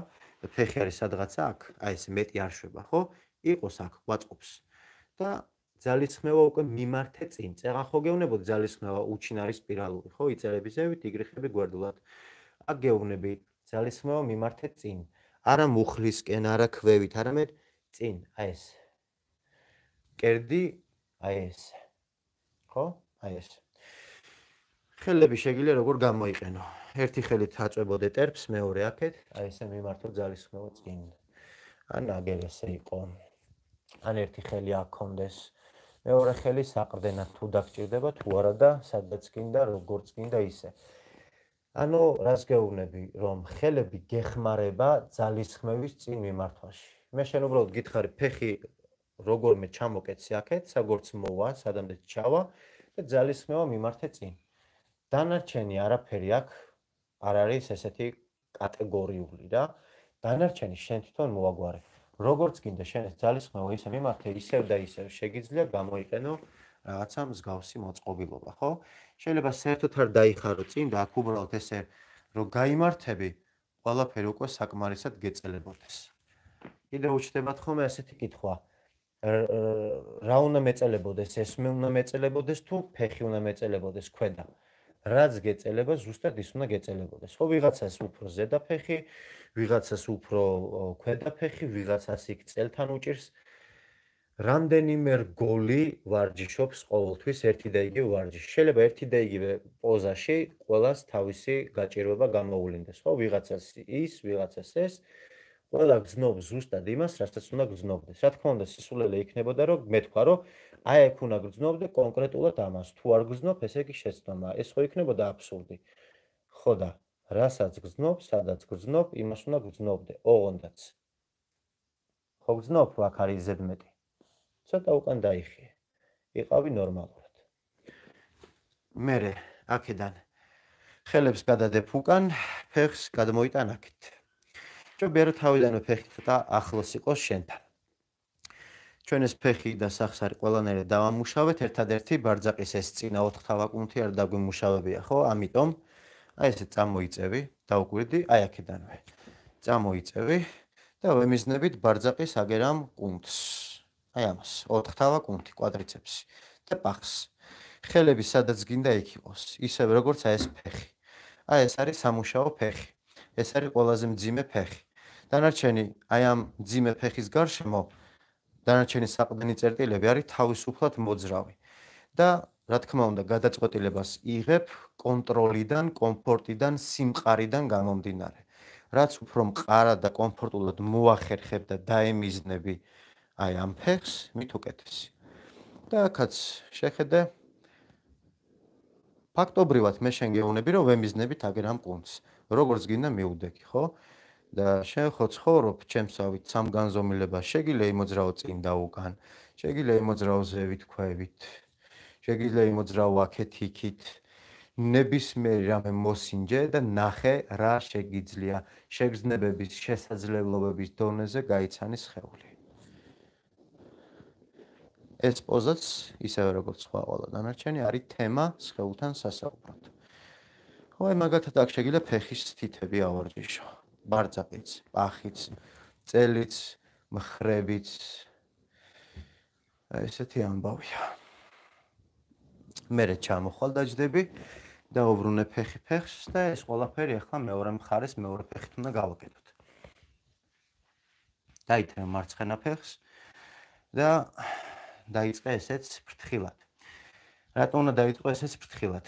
ფეხი არის სადღაცა აქ, აი ეს მეტი არ შვება, ხო? იყოს აქ, ვაწყობს. და ძალისხმევა უკვე მიმართე წინ. წეღა ხო გეუბნებოდი ძალისხმევა უჩინარი სპირალური, ხო, იწერებისებით იგრიხები გვერდულად. აქ გეუბნები, ძალისხმევა მიმართე წინ. არა მუხლისკენ, არა ქვევით, არამედ წინ, აი ეს. კერდი, აი ეს. ხო? აი ეს. ხელები შეგიძლია როგორ გამოიყენო. ერთი ხელით აწვებოდე ტერფს, მეორე აქეთ, აი ესე მიმართო ძალისხმევა წინ. ან აგერ ესე იყო. ან ერთი ხელი აქ კონდეს. აა მეორე ხელი საყრდენად თუ დაგჭირდება თუ არა და სადაც გინდა როგორც გინდა ისე ანუ რას გეუბნები რომ ხელები გეხმარება ძალისხმევის წინ მიმართვაში მე შენ უბრალოდ გითხარი ფეხი როგორმე ჩამოკეცი აქეთ საგორც მოვა სადამდე ჩავა და ძალისხმევა მიმართე წინ დანარჩენი არაფერი აქ არ არის ესეთი კატეგორიული და დანარჩენი შენ თვითონ მოაგვარებ როგორც გინდა შენ ეს ძალისხმევა ისე მიმართე ისევ და ისევ შეგიძლია გამოიყენო რაღაცა მსგავსი მოწყობილობა ხო შეიძლება საერთოდ არ დაიხარო წინ და აქ უბრალოდ ესე რომ გაიმართები ყველაფერი უკვე საკმარისად გეწელებოდეს კიდე უჩდებათ ხოლმე ასეთი კითხვა რა უნდა მეწელებოდეს ეს მე უნდა მეწელებოდეს თუ ფეხი უნდა მეწელებოდეს ქვედა რაც გეწელება ზუსტად ის უნდა გეწელებოდეს. ხო ვიღაცას უფრო ზედაფეხი, ვიღაცას უფრო ქვედაფეხი, ვიღაცას იქ წელთან უჭირს. რამდენიმე რგოლი ვარჯიშობს ყოველთვის ერთი და იგივე ვარჯიში. შეიძლება ერთი და იგივე პოზაში ყოველას თავისი გაჭირვება გამოულინდეს, ხო? ვიღაცას ის, ვიღაცას ეს. ყველა გზნობ ზუსტად იმას, რასაც უნდა გზნობდეს. რა თქმა უნდა, სისულელე იქნებოდა, რომ მეთქვა, რომ აი აქ უნდა გზნობდე კონკრეტულად ამას. თუ არ გზნობ, ესე იგი შეცდომა. ეს ხო იქნებოდა აბსურდი. ხო და, რასაც გზნობ, სადაც გზნობ, იმას უნდა გზნობდე, ოღონდაც. ხო გზნობ, აქ არის ზედმეტი. ცოტა უკან დაიხიე. იყავი ნორმალურად. მე, აქედან ხელებს გადადებ უკან, ფეხს გადმოიტან აქეთ. რომ ბერო თავიდანო ფეხით და ახლოს იყოს შენთან. ჩვენ ეს ფეხი და სახსარი ყველანაირად დავამუშავეთ, ერთადერთი ბარძაყის ეს ძინა 4 თავაკუნთი არ დაგვიმუშავებია, ხო? ამიტომ აი ესე წამოიწევი, დაუკვირდი აი აქედანვე. წამოიწევი და ვემიზნებით ბარძაყის აგერამ კუნთს. აი ამას, 4 თავაკუნთი, კვადრიცეპსი და პახს. ხელები სადაც გინდა იქ იყოს, ისევე როგორც აი ეს ფეხი. აი ეს არის სამუშაო ფეხი. ეს არის ყველაზე მძიმე ფეხი. დანარჩენი აი ამ ძიმე ფეხის გარშემო დანარჩენი საყდენი წერტილები არის თავისუფლად მოძრავი და რა თქმა უნდა გადაწყვეტილებას იღებ კონტროლიდან, კომფორტიდან, სიმყარიდან გამომდინარე. რაც უფრო მყარად და კომფორტულად მოახერხებ და დაემიზნები აი ამ ფეხს, მით უკეთესი. და ახაც შეხედე ფაქტობრივად მე შენ გეუბნები რომ ვემიზნები თაგერ ამ კონს, როგორც გინდა მეუდეკი, ხო? და შენ ხო ცხოვრობ ჩემსავით სამგანზომილება შეგიძლია იმოძრაო წინ და უკან შეგიძლია იმოძრაო ზევით ქვევით შეგიძლია იმოძრაო აქეთ იქით ნებისმიერ რამე მოსინჯე და ნახე რა შეგიძლია შეგრძნებების შესაძლებლობების დონეზე გაიცანის ხეული ეს პოზაც ისევე როგორც სხვა ყველა დანარჩენი არის თემა სხეულთან სასაუბროდ ხო აი მაგათად აქ შეგიძლია ფეხის თითები ავარჯიშო ბარძაყიც, ბახიც, წელიც, მხრებიც. აი ესეთი ამბავია. მე რა ჩამოხვალ დაждები და უბრუნე ფეხი ფეხს და ეს ყველაფერი ახლა მეორე მხარეს მეორე ფეხით უნდა გავაკეთოთ. დაიტრა მარცხენა ფეხს და დაიწყე ესეც ფრთხილად. რატომ უნდა დაიწყო ესეც ფრთხილად?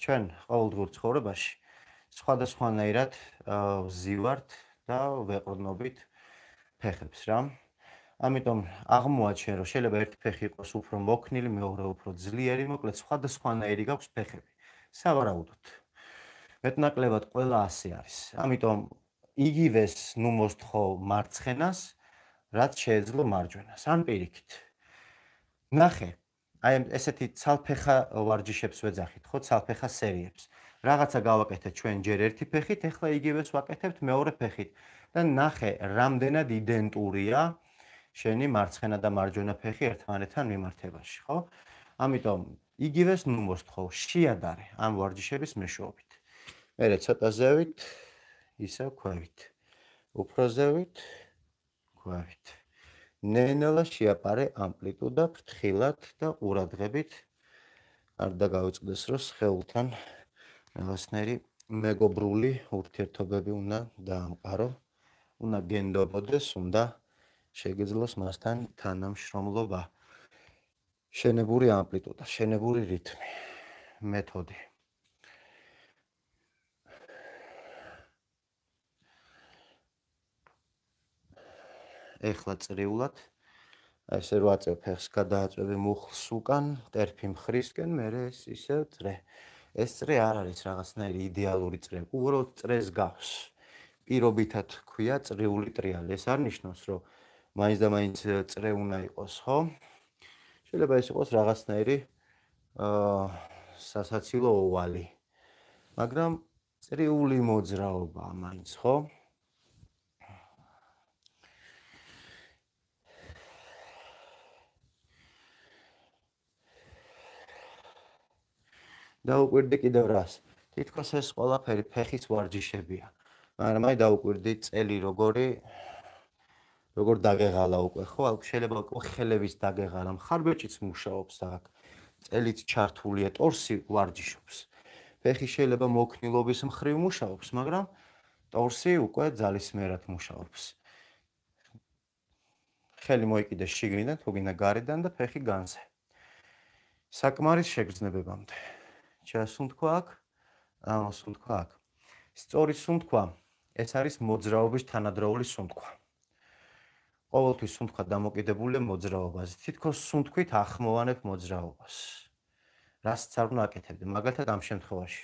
ჩვენ ყოველდღურ ცხოვრებაში სხვადასხვანაირად ვზივართ და ვეყრნობით ფეხებს რა. ამიტომ აღმოაჩენ რომ შეიძლება ერთი ფეხი იყოს უფრო მოქნილი, მეორე უფრო ძლიერი, მოკლედ სხვადასხვანაირი გაქვს ფეხები. სავარაუდოდ. მეტნაკლებად ყველა ასე არის. ამიტომ იგივეს ნუ მოსთხო მარცხენას, რაც შეეძლო მარჯვენას, ან პირიქით. ნახე, აი ესეთი ცალფეხა ვარჯიშებს ვეძახით, ხო, ცალფეხა სერიებს. რაღაცა გავაკეთეთ ჩვენ ჯერ ერთი ფეხით, ეხლა იგივეს ვაკეთებთ მეორე ფეხით და ნახე, რამდენად იდენტურია შენი მარცხენა და მარჯვენა ფეხი ერთმანეთთან მიმართებაში, ხო? ამიტომ იგივეს ნუმოს თხოვ, შეადარე ამ ვარჯიშების მეშვეობით. მერე ცოტაზევით, ისა ქვევით. უფროზევით, ქვევით. ნენელა შეაპარე ამპლიტუდა ფრთხილად და ყურადღებით არ დაგავიწყდეს რო სხეულთან მელოსნერი მეგობრული ურთიერთობები უნდა დაამყარო, უნდა გენდობოდეს, უნდა შეგეძლოს მასთან თანამშრომლობა. შენებური ამპლიტუდა, შენებური რითმი, მეთოდი. ეხლა წრიულად აი ესე რვაწე ფეხს გადააწევი მუხლს უკან, ტერფი მხრისკენ, მე ეს ისე წრე. ეს წრე არ არის რაღაცნაირი იდეალური წრე. უბრალოდ წრეს გავს. პირობითად ქვია წრიული ტრიალი. ეს არნიშნავს, რომ მაინც და მაინც წრე უნდა იყოს, ხო? შეიძლება ეს იყოს რაღაცნაირი აა სასაცილო ოვალი. მაგრამ წრიული მოძრაობა მაინც, ხო? დაუკვირდი კიდევ რას. თითქოს ეს ყველაფერი ფეხის ვარჯიშებია. მაგრამ აი დაუკვირდი წელი როგორი როგორ დაგეღალა უკვე, ხო? აქ შეიძლება ხელების დაგეღალა, ხარბეჭიც მუშაობს აქ. წელით ჩართულია ტორსი ვარჯიშობს. ფეხი შეიძლება მოქნილობის მხრივ მუშაობს, მაგრამ ტორსი უკვე ძალისმერად მუშაობს. ხელი მოიკიდე შიგნიდან, თუ გინდა გარედან და ფეხი განზე. საკმარის შეგრძნებამდე. ჩასუნთქვა აქ, ამასუნთქვა აქ. სწორი სუნთქვა ეს არის მოძრაობის თანადროული სუნთქვა. ყოველთვის სუნთქვა დამოკიდებულია მოძრაობაზე. თითქოს სუნთქვით ახმოვანებ მოძრაობას. რას წარმოაკეთებდი? მაგალითად ამ შემთხვევაში.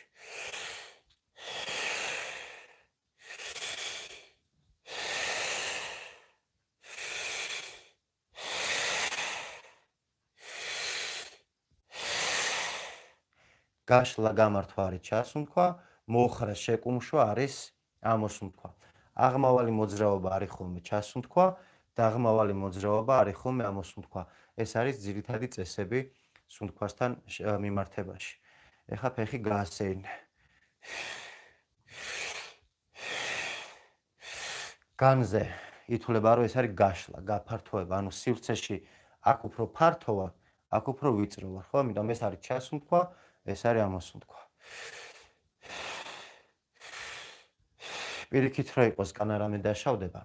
გაშლა გამართვა არის ჩასუნთქვა, მოხრა შეკუმშვა არის ამოსუნთქვა. აღმავალი მოძრაობა არის ხოლმე ჩასუნთქვა და აღმავალი მოძრაობა არის ხოლმე ამოსუნთქვა. ეს არის ძირითადი წესები სუნთქვასთან მიმართებაში. ეხა ფეხი გაასეინე. განზე ითולה რომ ეს არის გაშლა, გაფართოება, ანუ სივრცეში აქ უფრო ფართოა, აქ უფრო ვიწროა, ხო? ამიტომ ეს არის ჩასუნთქვა, ეს არის ამოსულკვა. პირიქით რა იყოს კანარამე დაშავდება.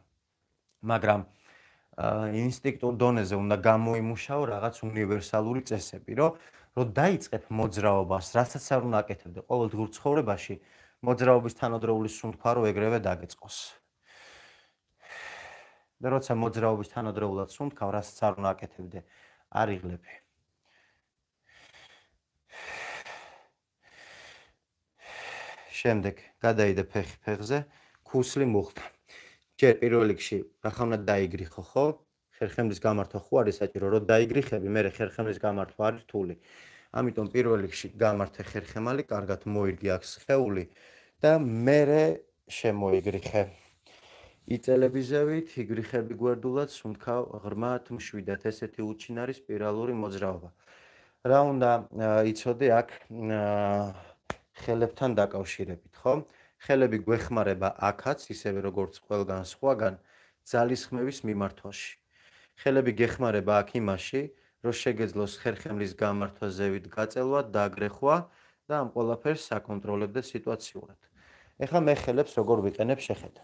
მაგრამ ინსტინქტურ დონეზე უნდა გამოიმუშაო რაღაც უნივერსალური წესები, რომ რომ დაიწყებ მოძრაობას, რასაც არ უნდა აკეთებდე ყოველ დღურ ცხოვრებაში, მოძრაობის თანადროული სუნთქვა რო ეგრევე დაგეწყოს. და როცა მოძრაობის თანადროულად სუნთქავ, რასაც არ უნდა აკეთებდე, არიღლებე. შემდეგ გადაიდე ფეხი ფეხზე, ქუსლი მუხთან. ჯერ პირველ რიგში რახავნა დაიგრიხო, ხო? ხერხემლის გამართვა ხო არის საჭირო, რომ დაიგრიხები, მე ხერხემლის გამართვა არის თული. ამიტომ პირველ რიგში გამართე ხერხემალი, კარგად მოიგი აქვს ხეული და მე შემოიგრიხე. იტელევიზევით, იგრიხები გვერდულად, სუნთქავ ღრმად, მშვიდად, ესეთი უჩინარი სპირალური მოძრაობა. რა უნდა იცოდე აქ აა ხელებთან დაკავშირებით, ხო? ხელები გვეხმარება აქაც, ისევე როგორც ყველგან სხვაგან, ძალისხმევის მიმართვაში. ხელები გეხმარება აქ იმაში, რომ შეგეძლოს ხერხემლის გამართვა ზევით გაწელვა და აგრეხვა და ამ ყველაფერს აკონტროლებდეს სიტუაციურად. ეხლა მე ხელებს როგორ ვიყენებ შეხედა.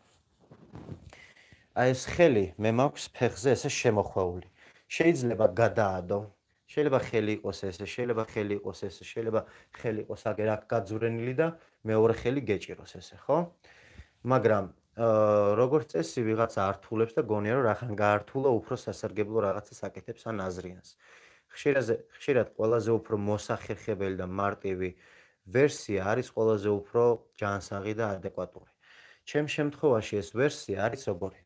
აი ეს ხელი მე მაქვს ფეხზე ესე შემოხვეული. შეიძლება გადაადო, შეიძლება ხელი იყოს ესე, შეიძლება ხელი იყოს ესე, შეიძლება ხელი იყოს აგე რა გაძურენილი და მეორე ხელი გეჭიროს ესე, ხო? მაგრამ აა როგორც წესი ვიღაცა ართულებს და გონია რომ რახან გაართულა უფრო სასარგებლო რაღაცას აკეთებს ან აზრიანს. ხშირად ხშირად ყველაზე უფრო მოსახერხებელი და მარტივი ვერსია არის ყველაზე უფრო ჯანსაღი და ადეკვატური. ჩემ შემთხვევაში ეს ვერსია არის როგორი?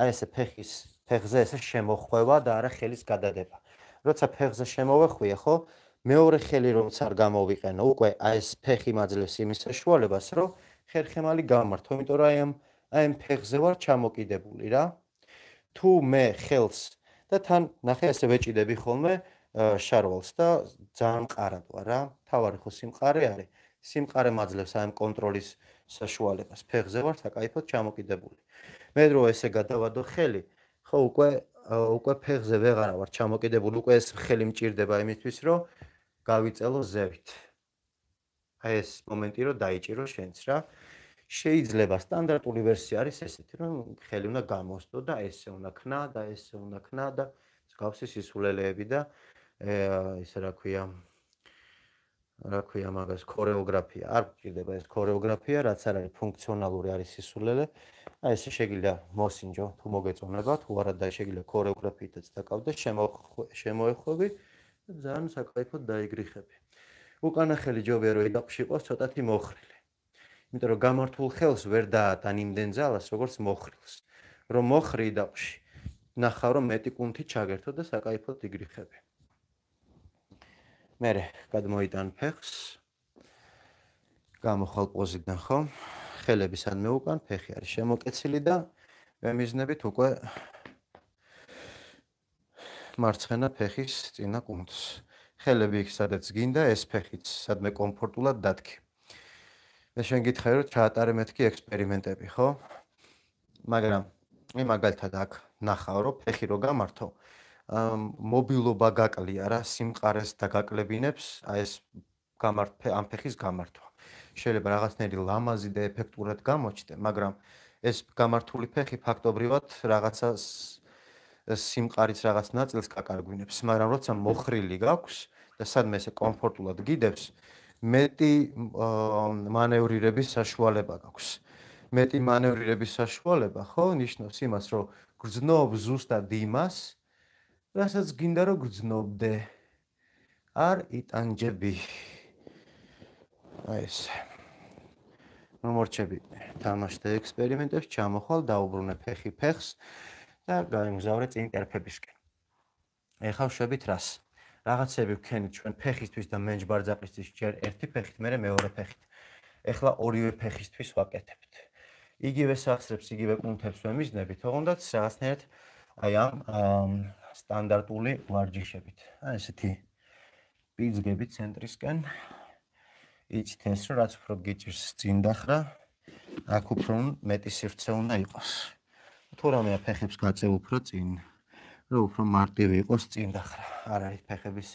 აი ესე ფეხის ფეხზე ესე შემოხვევა და არა ხელის გადადება. როცა ფეხზე შემოვეხვიე, ხო? მეორე ხელი რომც არ გამოვიყენო, უკვე აი ეს ფეხი მაძლევს იმის შესაძლებლობას, რომ ხერხემალი გამართო, იმიტომ რომ აი ამ აი ამ ფეხზე ვარ ჩამოკიდებული რა. თუ მე ხელს და თან ნახე ესე ვეჭიდები ხოლმე შარვალს და ძალიან ყარად ვარ რა. თავარი ხო სიმყარე არის. სიმყარე მაძლევს აი ამ კონტროლის საშუალებას. ფეხზე ვარ საკაიფოდ ჩამოკიდებული. მე დრო ესე გადავადო ხელი, ხო უკვე უკვე ფეხზე ვეღარა ვარ ჩამოკიდებული, უკვე ეს ხელი მჭirdება იმისთვის, რომ გავიწელო ზევით. აი ეს მომენტი რომ დაიჭირო შენც რა. შეიძლება სტანდარტული ვერსია არის ესეთი, რომ ხელი უნდა გამოსდო და ესე უნდა ქნა და ესე უნდა ქნა და გავსი სისულელეები და ეე ისე რა ქვია, რა ქვია მაგას ქორეოგრაფია არ გვჭირდება ეს ქორეოგრაფია რაც არ არის ფუნქციონალური არის სისულელე აი ესე შეგვიძლია მოსინჯო თუ მოგეწონება თუ არა და შეგვიძლია ქორეოგრაფიითაც დაკავდე შემოეხვევი ძალიან საკაიფოდ დაიგრიხები უკანახელი ჯობია რომ იდაფშიყოს ცოტათი მოხრილი იმიტომ რომ გამართულ ხელს ვერ დაატან იმდენ ძალას როგორც მოხრილს რომ მოხრი იდაფში ნახავ რომ მეტი კუნთი ჩაგერთო და საკაიფოდ იგრიხები მერე გადმოიტან ფეხს გამოხალ პოზიციდან ხო ხელები სანმე უკან ფეხი არის შემოკეცილი და მე მიზნებით უკვე მარცხენა ფეხის წინა კუნთს ხელები იქ სადაც გინდა ეს ფეხიც სადმე კომფორტულად დათქი მე შენ გითხარი რომ ჩაატარე მეთქი ექსპერიმენტები ხო მაგრამ მე მაგალთად აქ ნახავ რომ ფეხი რო გამართო მობილობა გაკლია რა სიმყარეს და გაკლებინებს აი ეს გამართფე ამ ფეხის გამართვა შეიძლება რაღაცნაირი ლამაზი და ეფექტურად გამოჩნდე მაგრამ ეს გამართული ფეხი ფაქტობრივად რაღაცას სიმყარის რაღაც ნაწილს გაკარგვინებს მაგრამ როცა მოხრილი გაქვს და სადმე ესე კომფორტულად გიდებს მეტი მანევრირების საშუალება გაქვს მეტი მანევრირების საშუალება ხო ნიშნავს იმას რომ გრძნობ ზუსტად იმას რასაც გინდა რომ გძნობდე არ იტანჯები აი ეს მომორჩები თამაშთა ექსპერიმენტებს ჩამოხვალ დაუბრუნე ფეხი ფეხს და გაემგზავრე წინ ტერფებისკენ ეხავ შვებით რას რაღაცები ვქენი ჩვენ ფეხისთვის და მენჯბარძაყისთვის ჯერ ერთი ფეხით მე მეორე ფეხით ეხლა ორივე ფეხისთვის ვაკეთებთ იგივე სასრებს იგივე კუნთებს ვემიზნებით თუმცა რაღაცნაირად აი ამ სტანდარტული ვარჯიშებით. აი ესეთი პიძგები ცენტრისკენ იჩით ეს რომ რაც უფრო გიჭირს წინ დახრა, აქ უფრო მეტი სივრცე უნდა იყოს. თუ რამეა ფეხებს გაწევ უფრო წინ, რომ უფრო მარტივი იყოს წინ დახრა. არ არის ფეხების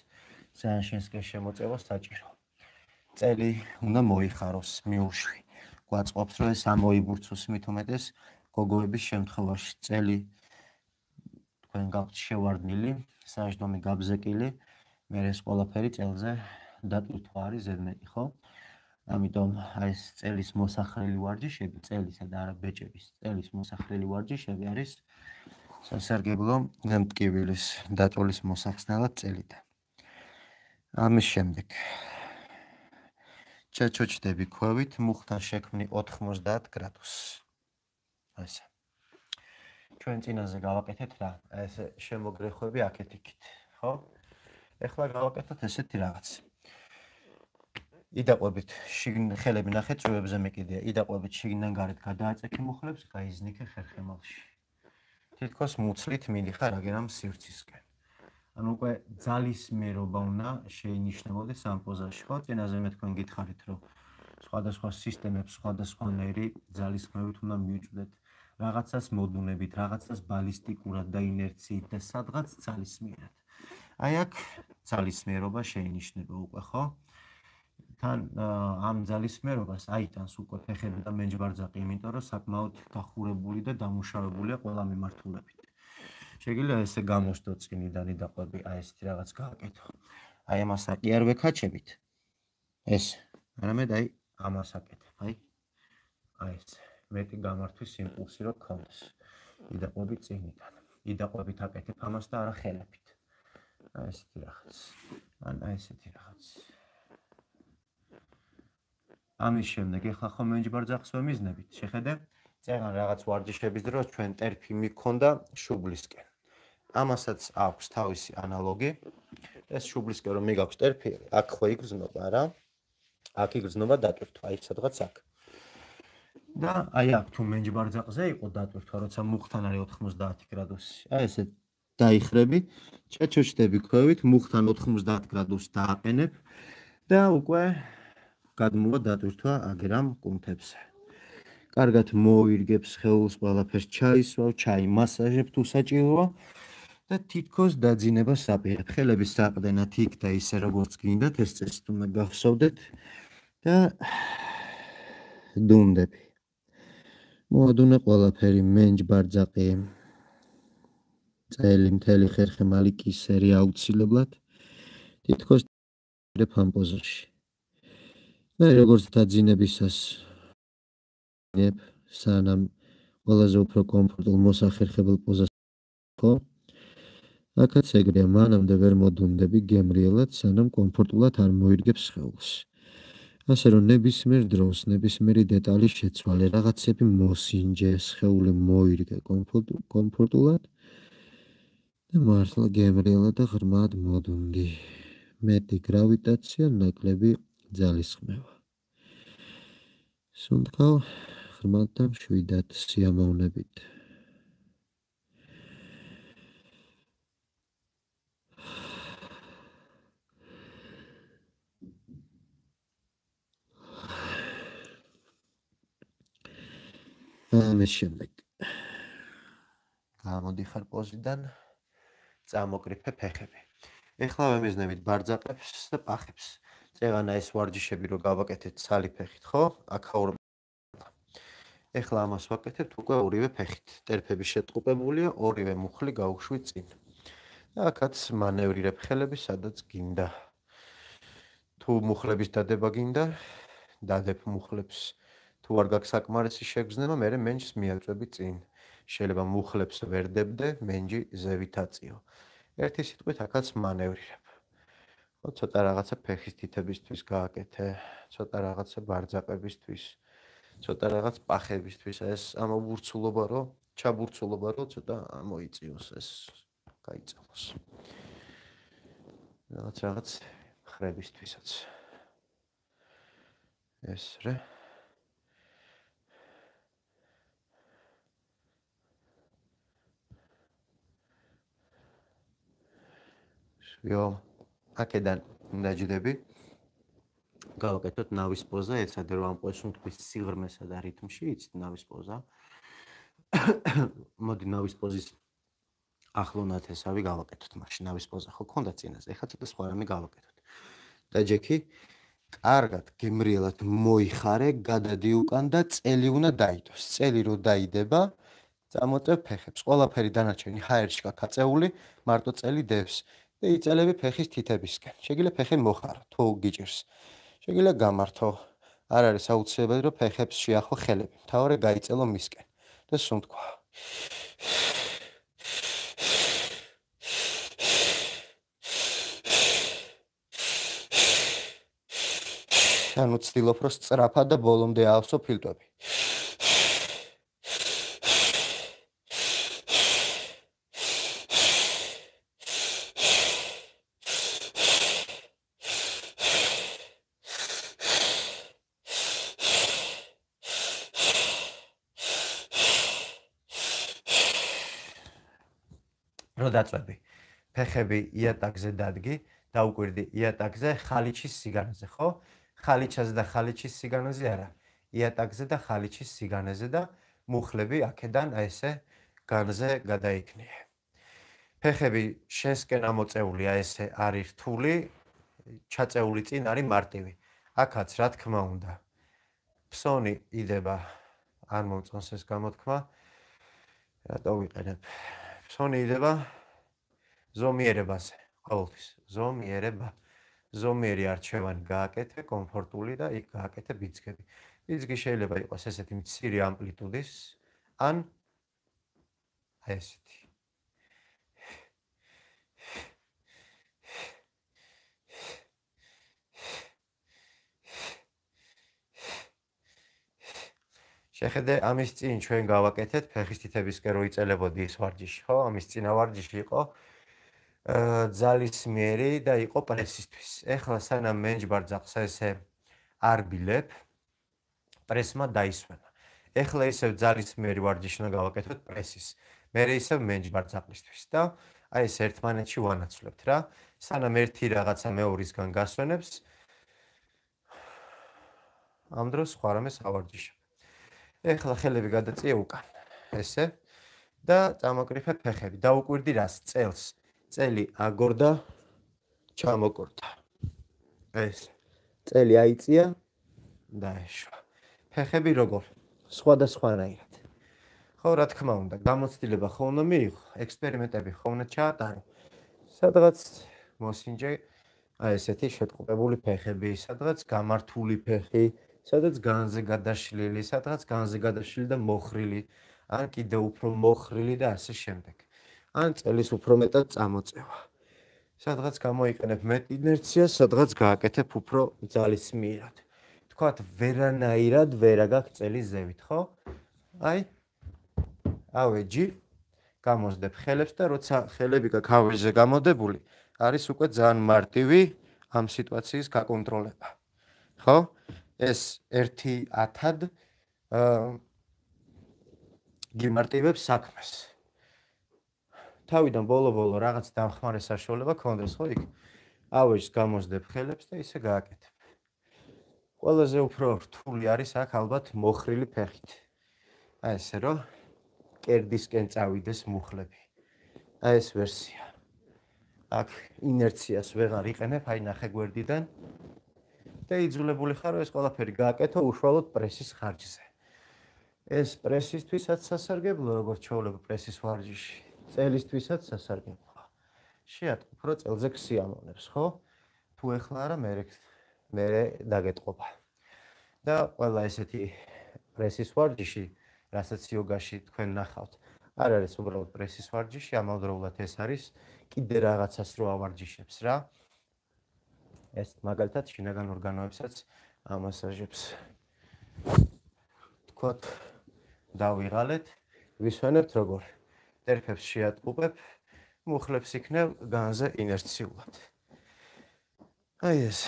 ძალიან შენსკენ შემოწევა საჭირო. წელი უნდა მოიხაროს, მიუშვი. გვაწყობს რომ ეს ამოიბურცოს მით უმეტეს გოგოების შემთხვევაში წელი თქვენ გაქვთ შევარდნილი, საჯდომი გაბზეკილი, მე ეს ყველაფერი წელზე დატვირთვა არის ზედმეტი, ხო? ამიტომ აი ეს წელის მოსახრელი ვარჯიშები, წელისა და ბეჭების წელის მოსახრელი ვარჯიშები არის სასარგებლო მტკივილის დატოლის მოსახსნელად წელიდან. ამის შემდეგ ჩაჩოჩდები ქვევით, მუხთან შექმნი 90 გრადუსს. ასე. ჩვენ წინაზე გავაკეთეთ რა ეს შემოგრეხვები აქეთიქით ხო ეხლა გავაკეთოთ ესეთი რაღაც იდაყვებით შიგნ ხელები ნახე წუებზე მეკიდია იდაყვებით შიგნიდან გარეთ გადააწექი მუხლებს გაიზნიქე ხერხემალში თითქოს მუცლით მიდიხარ აგერამ სივრცისკენ ანუ უკვე ძალის მერობა უნდა შეინიშნებოდეს ამ პოზაში ხო წინაზე მე თქვენ გითხარით რომ სხვადასხვა სისტემებს სხვადასხვანაირი ძალის მერობით უნდა მიუწვდეთ რაღაცას მოდუნებით, რაღაცას ბალისტიკურად და ინერციით და სადღაც ძალისმიერად. აი აქ ძალისმიერობა შეინიშნება უკვე, ხო? თან ამ ძალისმიერობას აიტანს უკვე ფეხები და მენჯბარძაყი, იმიტომ რომ საკმაოდ დახურებული და დამუშავებულია ყველა მიმართულებით. შეგვიძლია ესე გამოშთო წინიდანი და ყვები, აი ესეთი რაღაც გააკეთო. აი ამას აი არ ვეკაჩებით. ეს არამედ აი ამას აკეთებ, აი. აი ესე მეტი გამართვის იმპულსი რო გქონდეს. იდაყვები წინიდან. იდაყვები აკეთებ ამას და არა ხელებით. აი ესეთი რაღაც. ან აი ესეთი რაღაც. ამის შემდეგ ეხლა ხომ ენჯბარძახს ვემიზნებით. შეხედე, წეღან რაღაც ვარჯიშების დროს ჩვენ ტერფი მიქონდა შუბლისკენ. ამასაც აქვს თავისი ანალოგი. ეს შუბლისკე რომ მიგაქვს ტერფი, აქ ხო იგრძნობა რა. აქ იგრძნობა დატვირთვა, აი სადღაც აქ. აა და აი აქ თუ მენჯბარძაყზე იყო დატვირთვა, როცა მუხთან არის 90 გრადუსი. აი ესე დაიხრები, ჭეჭოჭდები ქვევით, მუხთან 90 გრადუსს დააყენებ და უკვე გადმოვა დატვირთვა აგერამ კუნთებზე. კარგად მოვირგებ შეულს, ყველაფერს ჩაისვავ, ჩაი მასაჟებ თუ საჭიროა და თითქოს დაძინება საპირე. ხელების საყდენა თიქ და ისე როგორც გინდათ, ეს წესი თუ მე გახსოვდეთ და დუნდები. მოადუნე ყველაფერი მენჯ ბარძაყი წელი მთელი ხერხე მალიკის სერია აუცილებლად თითქოს დე ფამპოზაში მე როგორც დაძინებისას ნებ სანამ ყველაზე უფრო კომფორტულ მოსახერხებელ პოზას ხო აკაცეგრე მანამდე ვერ მოდუნდები გემრიელად სანამ კომფორტულად არ მოირგებს ხეულს ასე რომ ნებისმიერ დროს ნებისმიერი დეტალის შეცვალე რაღაცები მოსინჯეს, ხეული მოირგე კომფორტულად და მართლა გემრიელა და ღრმად მოდუნდი. მეტი გრავიტაცია ნაკლები ძალისხმევა. სუნთქავ ღრმად და მშვიდად სიამოვნებით. ამის შემდეგ გამოდიხარ პოზიდან წამოკრიფე ფეხები. ეხლა ვემიზნებით ბარძაფებს და პახებს. წეღანა ეს ვარჯიშები რო გავაკეთეთ სალი ფეხით, ხო? აკაურ ეხლა ამას ვაკეთებთ უკვე ორივე ფეხით. ტერფები შეტყუპებულია, ორივე მუხლი გავუშვი წინ. და აქაც მანევრირებ ხელები, სადაც გინდა. თუ მუხლების დადება გინდა, დადებ მუხლებს. თუ არ გაქვს საკმარისი შეგრძნება, მე მენჯს მიაწვევი წინ. შეიძლება მუხლებს ვერდებდე, მენჯი ზევითაციო. ერთი სიტყვით ახაც მანევრირებ. ხო, ცოტა რაღაცა ფეხის თითებისთვის გააკეთე, ცოტა რაღაცა ბარძაყებისთვის, ცოტა რაღაც პახებისთვის, ეს ამობურცულობა რო, ჩაბურცულობა რო ცოტა მოიწიოს ეს. გაიწევოს. რაღაც რაღაც ხრებისთვისაც. ეს რა ვიო აქედან უნდა ჯდები გავაკეთოთ ნავის პოზა ეცადე რომ ამ პოზში თქვის სიღრმესა და რითმში იცით ნავის პოზა მოდი ნავის პოზის ახლონათ ესავი გავაკეთოთ მაშინ ნავის პოზა ხო ქონდა წინაზე ეხლა ცოტა სხვა რამე გავაკეთოთ და ჯეკი კარგად გემრიელად მოიხარე გადადი უკან და წელი უნდა დაიდოს წელი რო დაიდება წამოწევ ფეხებს ყველაფერი დანარჩენი ჰაერში გაკაწეული მარტო წელი დევს და იწელები ფეხის თითებისკენ. შეგიძლია ფეხი მოხარო, თუ გიჭირს. შეგიძლია გამართო. არ არის საუცხოებად, რომ ფეხებს შეახო ხელები. თავારે გაიწელო მისკენ და სუნთქვა. ანუ ცდილობ, რომ სწრაფად და ბოლომდე ავსო ფილტვები. დაწვევი. ფეხები იატაკზე დადგი და უკვირდი იატაკზე ხალიჩის სიგანაზე, ხო? ხალიჩაზე და ხალიჩის სიგანაზე არა. იატაკზე და ხალიჩის სიგანაზე და მუხლები აქედან აი ესე განზე გადაიქნიე. ფეხები შესკენა მოწეული აი ესე არის რთული, ჩაწეული წინ არის მარტივი. აქაც რა თქმა უნდა. ფსონი იდება არ მომწონს ეს გამოთქმა. რატო ვიყენებ? ფსონი იდება ზომიერებაზე ყოველთვის ზომიერება ზომიერი არჩევანი გააკეთე კომფორტული და იქ გააკეთე ბიძგები ბიძგი შეიძლება იყოს ესეთი მცირე ამპლიტუდის ან ესეთი შეხედე ამის წინ ჩვენ გავაკეთეთ ფეხის თითებისკენ როიწელებოდი ეს ვარჯიში ხო ამის წინა ვარჯიში იყო ძალისმიერი და იყო პრესისთვის. ეხლა სანამ მენჯბარძახს ესე არ ბილებ პრესმა დაისვენა. ეხლა ისევ ძალისმიერი ვარჯიშნა გავაკეთოთ პრესის. მე ისევ მენჯბარძახისთვის და აი ეს ერთმანეთში ვანაცვლებთ რა. სანამ ერთი რაღაცა მეორისგან გასვენებს ამ დროს სხვა რამე სავარჯიშო. ეხლა ხელები გადაწიე უკან. ესე და წამოკრიფე ფეხები. დაუკვირდი რას წელს? წელი აგორდა ჩამოკორდა ეს წელი აიწია და ეშვა ფეხები როგორ სხვადასხვანაირად ხო რა თქმა უნდა გამოცდილება ხო უნდა მიიღო ექსპერიმენტები ხო უნდა ჩაატარო სადღაც მოსინჯე აი ესეთი შეტყობებული ფეხები სადღაც გამართული ფეხი სადღაც განზე გადაშლილი სადღაც განზე გადაშლილი და მოხრილი ან კიდე უფრო მოხრილი და ასე შემდეგ ან წელის უფრო მეტად წამოწევა. სადღაც გამოიყენებ მეტ ინერციას, სადღაც გააკეთებ უფრო ძალის მიერად. თქვათ, ვერანაირად ვერა გაქვს წელის ზევით, ხო? აი. ავეჯი. გამოსდებ ხელებს და როცა ხელები გაქვს ავეჯზე გამოდებული, არის უკვე ძალიან მარტივი ამ სიტუაციის გაკონტროლება. ხო? ეს 1 10-ად აა გიმარტივებს საქმეს. 1 10 თავიდან ბოლო-ბოლო რაღაც დამხმარე საშუალება გქონდეს, ხო, იქ? ავეჯს გამოსდებ ხელებს და ისე გააკეთებ. ყველაზე უფრო რთული არის აქ ალბათ მოხრილი ფეხით. აი ესე რომ კერდისკენ წავიდეს მუხლები. აი ეს ვერსია. აქ ინერციას ვეღარ იყენებ, აი ნახე გვერდიდან. და იძულებული ხარ ეს ყველაფერი გააკეთო უშუალოდ პრესის ხარჯზე. ეს პრესისთვისაც სასარგებლო როგორც ჩაოლებ პრესის ხარჯში. წელისთვისაც სასარგებლოა. შეატყობ რომ წელზე ქსიამონებს, ხო? თუ ეხლა არა მე მე დაგეტყობა. და ყველა ესეთი პრესის ვარჯიში, რასაც იოგაში თქვენ ნახავთ, არ არის უბრალოდ პრესის ვარჯიში, ამავდროულად ეს არის კიდე რაღაცას რო ავარჯიშებს რა. ეს მაგალითად შინაგან ორგანოებსაც ამასაჟებს. თქვათ დავიღალეთ, ვისვენებთ როგორი? ტერფებს შეატყუპებ, მუხლებს იქნებ განზე ინერციულად. აი ეს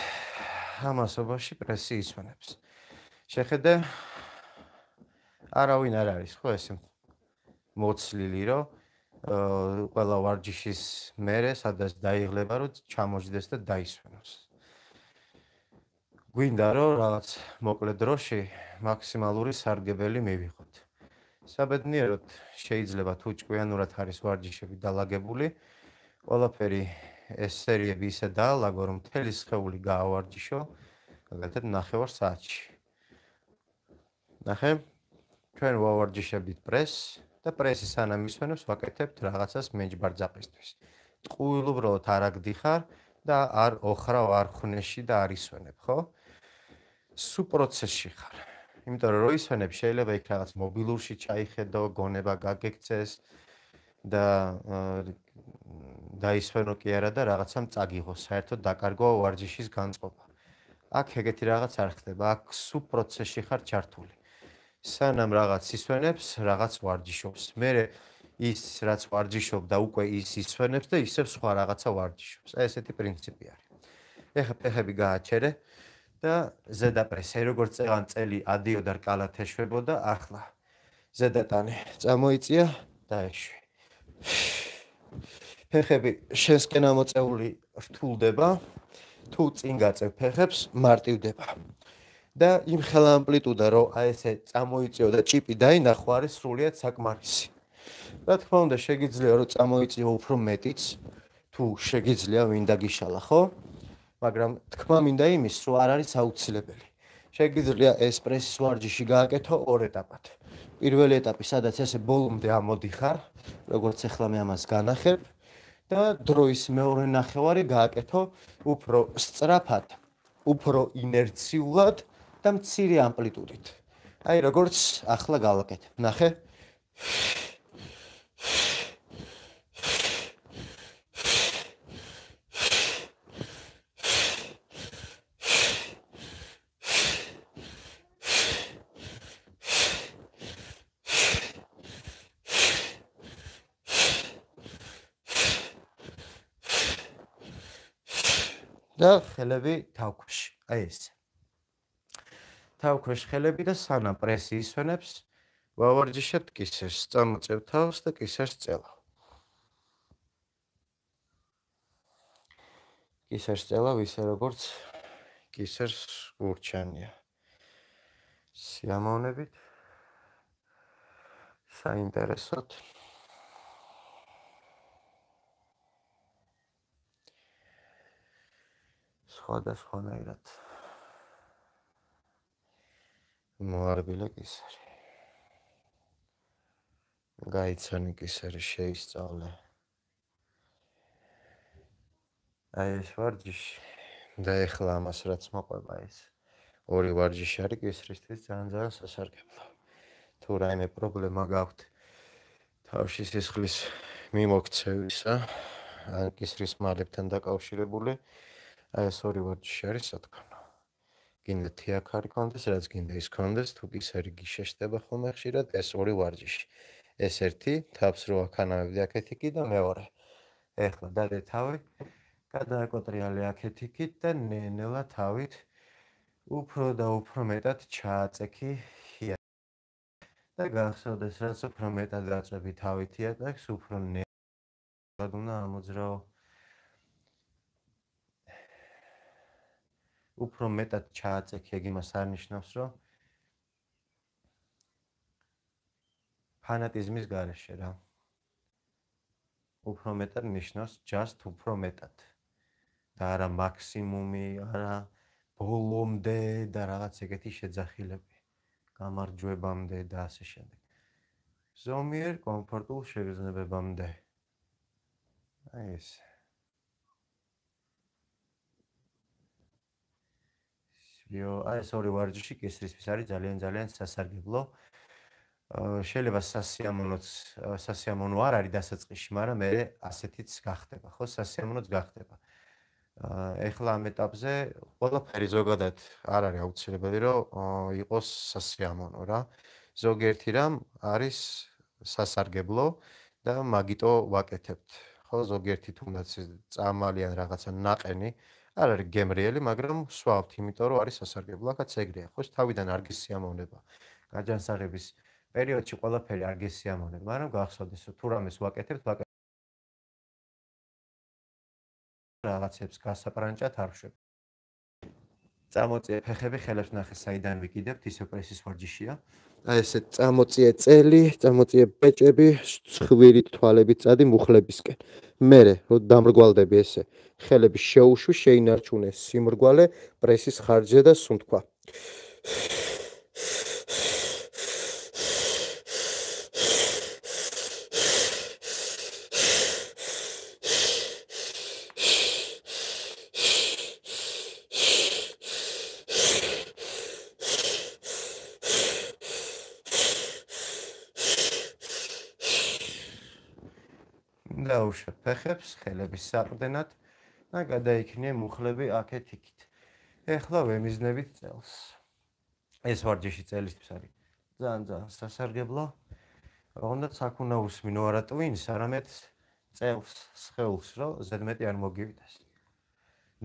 ამასობაში პრესიის ვენებს. შეხედე არავინ არ არის, ხო ეს მოცლილი რომ აა ყველა ვარჯიშის მერე სადაც დაიღლება რომ ჩამოჯდეს და დაისვენოს. გვინდა რომ რაღაც მოკლე დროში მაქსიმალური სარგებელი მივიღო. საბედნიეროდ შეიძლება თუ ჭკვიანურად არის ვარჯიშები დაალაგებული, ყველაფერი ეს სერიები ისე დაალაგო, რომ მთელი სხეული გაავარჯიშო, მაგალითად ნახევარ საათში. ნახე, ჩვენ ვავარჯიშებთ პრესს და პრესის ანა მისვენებს ვაკეთებთ რაღაცას მეჯბარძაყისთვის. ტყუილ უბრალოდ არ აგდიხარ და არ ოხრა ვარხნეში და არისვენებ, ხო? სუპროცესში ხარ. იმიტომ რომ როისვენებ შეიძლება იქ რაღაც მობილურში ჩაიხედო, გონება გაგეკცეს და დაისვენო კი არა და რაღაცამ წაგიღო, საერთოდ დაკარგო ვარჯიშის განწყობა. აქ ეგეთი რაღაც არ ხდება, აქ სუ პროცესში ხარ ჩართული. სანამ რაღაც ისვენებს, რაღაც ვარჯიშობს. მე ის რაც ვარჯიშობ და უკვე ის ისვენებს და ისევ სხვა რაღაცა ვარჯიშობს. აი ესეთი პრინციპი არის. ეხა ფეხები გააჩერე. აა და ზედაპრესე როგორც წეღან წელი ადიოდა რკალათეშვებოდა ახლა ზედატანი წამოიწია და ეშვი ფეხები შენსკენა მოწეული რთულდება თუ წინ გაწევ ფეხებს მარტივდება და იმ ხელ ამპლიტუდა რომ აი ესე წამოიწიო და ჭიპი დაინახო არის სრულიად საკმარისი რა თქმა უნდა შეიძლება რომ წამოიწიო უფრო მეტიც თუ შეიძლება ვინდა გიშალა ხო მაგრამ თქმა მინდა იმის, რომ არ არის აუცილებელი. შეგიძლია ესპრესის ვარჯიში გააკეთო ორ ეტაპად. პირველი ეტაპი, სადაც ესე ბოლომდე ამოდიხარ, როგორც ახლა მე ამას განახერ და დროის მეორე ნახევარი გააკეთო უფრო სწრაფად, უფრო ინერციულად და მცირე ამპლიტუდით. აი, როგორც ახლა გავაკეთე. ნახე. და ხელები თავქვეში. აი ეს. თავქვეში ხელები და სანა პრესი ისვენებს. ვავარჯიშეთ კისერს, წამოწევ თავს და კისერს წელავ. კისერს წელავ ისე როგორც კისერს გურჩანია. სიამოვნებით. საინტერესოა. სხვადასხვანაირად მოარბილა კისერი გაიცანი კისერი შეისწავლე აი ეს ვარჯიში და ეხლა ამას რაც მოყვება ეს ორი ვარჯიში არის კისრისთვის ძალიან ძალიან სასარგებლო თუ რაიმე პრობლემა გაქვთ თავში სისხლის მიმოქცევისა ან კისრის მარებთან დაკავშირებული აი ეს ორი ვარჯიში არის სათქმელი. გინდა თეაქარი კონდეს, რაც გინდა ის კონდეს, თუ კი სერგი შეშტება ხოლმე ხშირად ეს ორი ვარჯიში. ეს ერთი, თაფს რო ახანავდი აკეთიკი და მეორე. ეხლა დადე თავი. გადააკოტრიალე აკეთიკით და ნენელა თავით უფრო და უფრო მეტად ჩააწექი ხია. და გახსოვდეს, რაც უფრო მეტად დაწები თავით იატაკს, უფრო ნე. გადუნა ამოძრაო. უფრო მეტად ჩააწექი ეგ იმას არ ნიშნავს რომ ფანატიზმის გარეშე რა უფრო მეტად ნიშნავს just უფრო მეტად და არა მაქსიმუმი არა ბოლომდე და რაღაც ეგეთი შეძახილები გამარჯვებამდე და ასე შემდეგ ზომიერ კომფორტულ შეგრძნებებამდე აი ეს იო, აი ეს ორი ვარჯიში კისრისთვის არის ძალიან ძალიან სასარგებლო. შეიძლება სასიამოვნოც სასიამოვნო არ არის დასაწყისში, მაგრამ მე ასეთიც გახდება, ხო, სასიამოვნოც გახდება. ეხლა ამ ეტაპზე ყველაფერი ზოგადად არ არის აუცილებელი, რომ იყოს სასიამოვნო რა. ზოგერთი რამ არის სასარგებლო და მაგიტო ვაკეთებთ. ხო, ზოგერთი თუნდაც წამალი ან რაღაცა ნაყენი, აა არ არის გემრიელი, მაგრამ სვავთ, იმიტომ რომ არის სასარგებლო. ახაც ეგრეა, ხო, თავიდან არგესიამოვნება. გაჯანსაღების პერიოდში ყველაფერი არგესიამოვნება, მაგრამ გახსოვდეს, თუ რამეს ვაკეთებთ, რაღაცებს გასაპრანჭად არ შევ. წამოწე ფეხები, ხელებს ნახე, საიდან ვიკიდებთ, ისო პრესის ვარჯიშია. აი ესე წამოწიე წელი, წამოწიე ბეჭები, ცხვირი თვალები წადი მუხლებისკენ. მე რო დამრგვალდები ესე, ხელები შეუშვი, შეინარჩუნე სიმრგვალე, პრესის ხარჯზე და სუნთქვა. ამუშავ ფეხებს ხელების საყრდენად და გადაიქნიე მუხლები აქეთ იქით. ეხლა ვემიზნებით წელს. ეს ვარჯიში წელისთვის არის ძალიან ძალიან სასარგებლო. რაღონდა საქუნა უსმინო არა ტვინს, არამედ წელს, სხეულს, რომ ზედმეტი არ მოგივიდეს.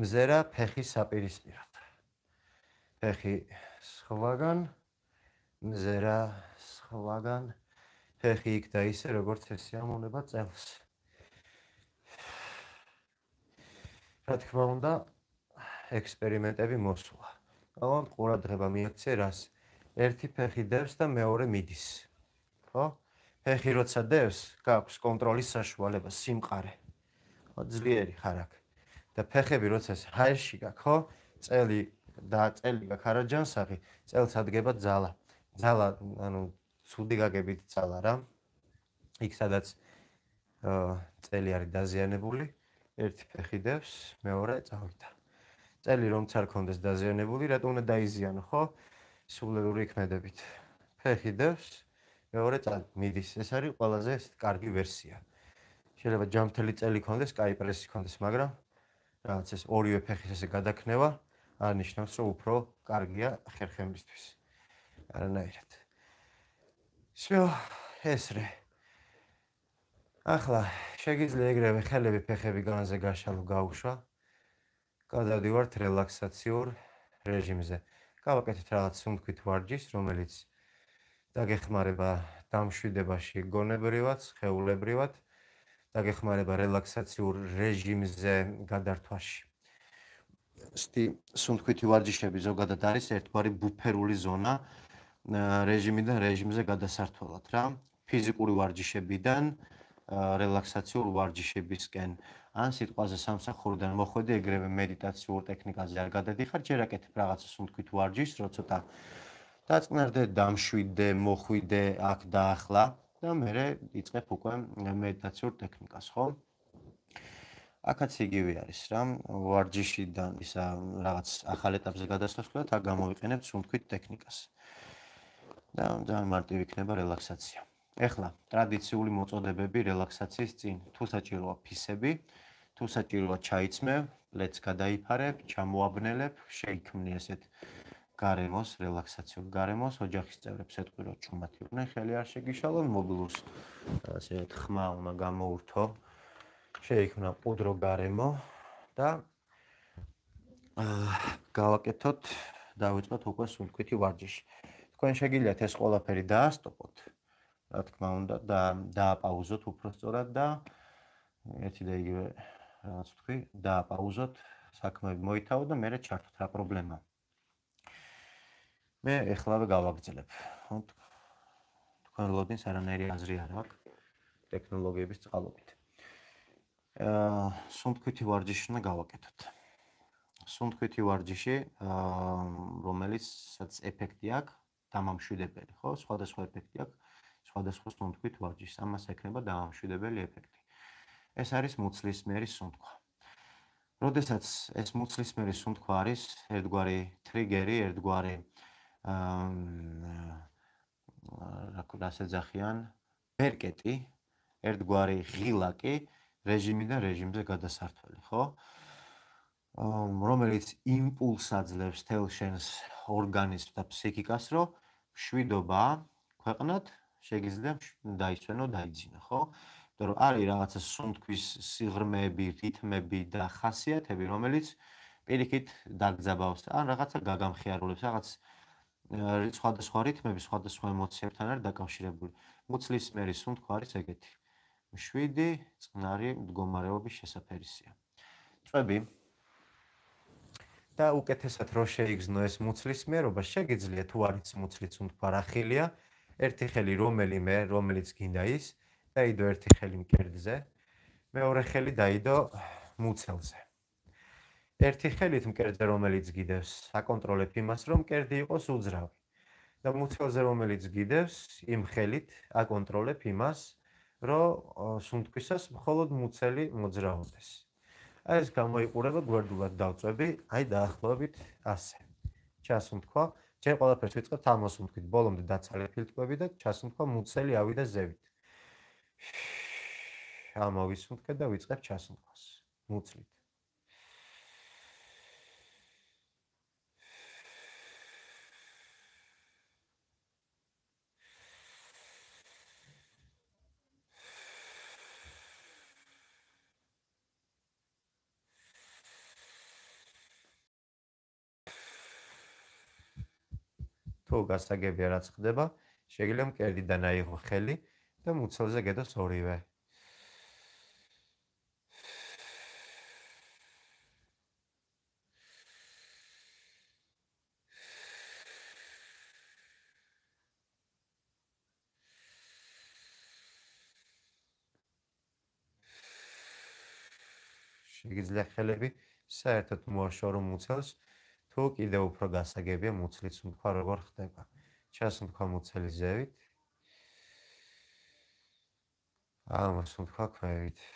მზერა ფეხის საპირისპირო. ფეხი სხვაგან მზერა სხვაგან ფეხი იქ და ისე როგორც ეს ამონება წელს. რა თქმა უნდა ექსპერიმენტები მოსულა. ალბათ ყურადღება მიიქცე რას? ერთი ფეხი დევს და მეორე მიდის. ხო? ფეხი როცა დევს, გაქვს კონტროლის საშუალება, სიმყარე. ხო, ძლიერი ხარ აქ. და ფეხები როცა ჰაერში გაქვს, ხო? წელი და წელი გაქვს არაჯანსაღი, წელს ადგება ძალა. ძალა, ანუ ცუდი გაგებით ძალა რა. იქ სადაც აა წელი არის დაზიანებული, ერთი ფეხიდებს, მეორე წავიდა. წელი რომც არ კონდეს დაზიანებული, რატომ უნდა დაიზიანო, ხო? სულერული ქმედებით. ფეხიდებს, მეორე წავ მიდის. ეს არის ყველაზე კარგი ვერსია. შეიძლება ჯამთელი წელი კონდეს, კაი პრესი კონდეს, მაგრამ რაღაც ეს ორივე ფეხის ესე გადაქნევა არნიშნავს, რომ უფრო კარგია ხერხემლისთვის. არანაირად. შეო, ესრე. ახლა შეგიძლია ეგრევე ხელები ფეხები განზე გაშალო გაუშვა. გადავდივართ რელაქსაციურ რეჟიმზე. გავაკეთეთ რაღაც სუნთქვით ვარჯიშს, რომელიც დაგეხმარება დამშვიდებაში გონებრივად, ხეულებრივად დაგეხმარება რელაქსაციურ რეჟიმზე გადართვაში. სტი სუნთქვითი ვარჯიშები ზოგადად არის ერთგვარი ბუფერული ზონა რეჟიმიდან რეჟიმზე გადასართველად რა ფიზიკური ვარჯიშებიდან აა რელაქსაციურ ვარჯიშებისკენ ან სიტყვაზე სამსახურიდან მოხვედი ეგრევე მედიტაციურ ტექნიკაზე არ გადადიხარ ჯერ აკეთებ რაღაცას თუ თქვით ვარჯიშს რო ცოტა დაწყნარდე დამშვიდე მოხვიდე აქ დაახლა და მე რიწებ უკვე მედიტაციურ ტექნიკას ხო აკაც იგივე არის რა ვარჯიშიდან ისა რაღაც ახალ ეტაპზე გადასასვლელად აქ გამოვიყენებ თუ თქვით ტექნიკას და ძალიან მარტივი იქნება რელაქსაცია ეხლა ტრადიციული მოწოდებები რელაქსაციის წინ თუ საჭიროა ფისები თუ საჭიროა ჩაიცმევ let's გადაიფარებ ჩამოაბნელებ შეიქმნი ესეთ გარემოს რელაქსაციულ გარემოს ოჯახის წევრებს ეთყვიროთ ჩუმათი უნდა ხელი არ შეგიშალონ მობილურს ასე თხმა უნდა გამოურთო შეიქმნა პუდრო გარემო და აა გავაკეთოთ დავიწყოთ უკვე სულკვითი ვარჯიში თქვენ შეგიძლიათ ეს ყველაფერი დაასტოპოთ რა თქმა უნდა და დააპაუზოთ უფრო სწორად და ერთი და იგივე რაც თქვი დააპაუზოთ საქმეები მოითავოთ და მე რა ჩართოთ რა პრობლემა მე ეხლავე გავაგზავნებ თქვენ ლოდინს არანაირი აზრი არ აქვს ტექნოლოგიების წყალობით აა სუნთქვითი ვარჯიში უნდა გავაკეთოთ სუნთქვითი ვარჯიში აა რომელიც სადაც ეფექტი აქვს დამამშვიდებელი ხო სხვადასხვა ეფექტი აქვს სხვადასხვა სუნთქვით ვარჯიშს. ამას ექნება დაამშვიდებელი ეფექტი. ეს არის მუცლისმერი სუნთქვა. როდესაც ეს მუცლისმერი სუნთქვა არის ერთგვარი ტრიგერი, ერთგვარი აა რა ქვია, ასეძახიან ბერკეტი, ერთგვარი ღილაკი რეჟიმიდან რეჟიმზე გადასართველი, ხო? რომელიც იმპულსაძლებს თელ შენს ორგანიზმს და ფსიქიკას, რომ შვიდობა ქვეყნად შეგიძლია დაიცვენო, დაიძინო, ხო? იმიტომ რომ არის რაღაცა სუნთქვის სიღრმეები, რითმები და ხასიათები, რომელიც პირიქით დაგძაბავს, ან რაღაცა გაგამხიარულებს, რაღაც სხვადასხვა რითმები, სხვადასხვა ემოციებთან არის დაკავშირებული. მუცლის მერის სუნთქვა არის ეგეთი. შვიდი წნარი მდგომარეობის შესაფერისია. წვები და უკეთესად რო შეიგზნო ეს მუცლის მერობა, შეიძლება თუ არის მუცლის სუნთქვა რახილია, ერთი ხელი რომელი მე რომელიც გინდა ის დაიდო ერთი ხელი მკერდზე მეორე ხელი დაიდო მუცელზე ერთი ხელით მკერდზე რომელიც გიდევს აკონტროლებ იმას რომ მკერდი იყოს უძრავი და მუცელზე რომელიც გიდევს იმ ხელით აკონტროლებ იმას რომ სუნთქვისას მხოლოდ მუცელი მოძრაობდეს აი ეს გამოიყურება გვერდულად დავწვევი აი დაახლოებით ასე ჩასუნთქვა ჩვენ ყველაფერს ვიწყებთ ამოსუნთქვით, ბოლომდე დაცალე ფილტვები და ჩასუნთქვა მუცელი ავიდა ზევით. (sighs) ამოვისუნთქე და ვიწყებ ჩასუნთქვას. მუცლით. თუ გასაგებია რაც ხდება, შეგიძლია მკერდიდან აიღო ხელი და მუცელზე გედას ორივე. შეგიძლია ხელები საერთოდ მოაშორო მუცელს. თუ კიდე უფრო გასაგებია მუცლის მთქვა როგორ ხდება. ჩას მთქვა მუცლის ზევით. ამას მთქვა ქვევით.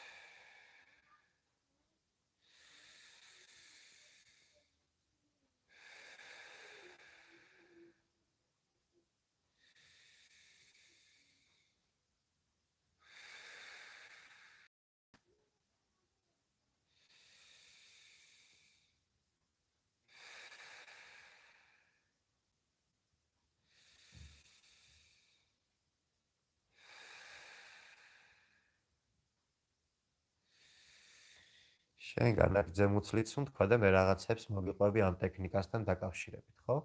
შენ განაგძემ უცლიც თუ თქვა და მე რაღაცებს მოგიყვები ამ ტექნიკასთან დაკავშირებით, ხო?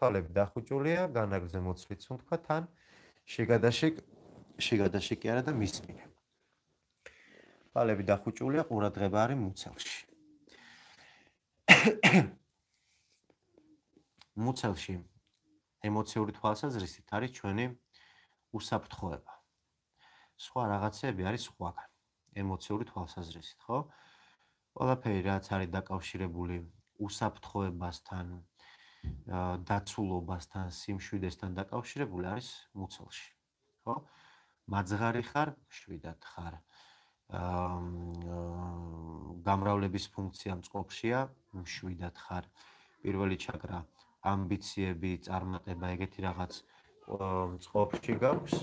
თვალები დახუჭულია, განაგძემ უცლიც თუ თქვა თან შეგადაშიკ შეგადაშიკი არა და მისმინე. თვალები დახუჭულია, ყურადღება არის მუცელში. მუცელში ემოციური თვალსაზრისით არის ჩვენი უსაფრთხოება. სხვა რაღაცები არის სხვაგან ემოციური თვალსაზრისით, ხო? ყველაფერი რაც არის დაკავშირებული უსაფრთხოებასთან დაცულობასთან სიმშვიდესთან დაკავშირებული არის მუცელში ხო მაძღარი ხარ შვიდად ხარ აა გამრავლების ფუნქცია მწყობშია შვიდად ხარ პირველი ჩაკრა ამბიციები წარმატება ეგეთი რაღაც მწყობში გაქვს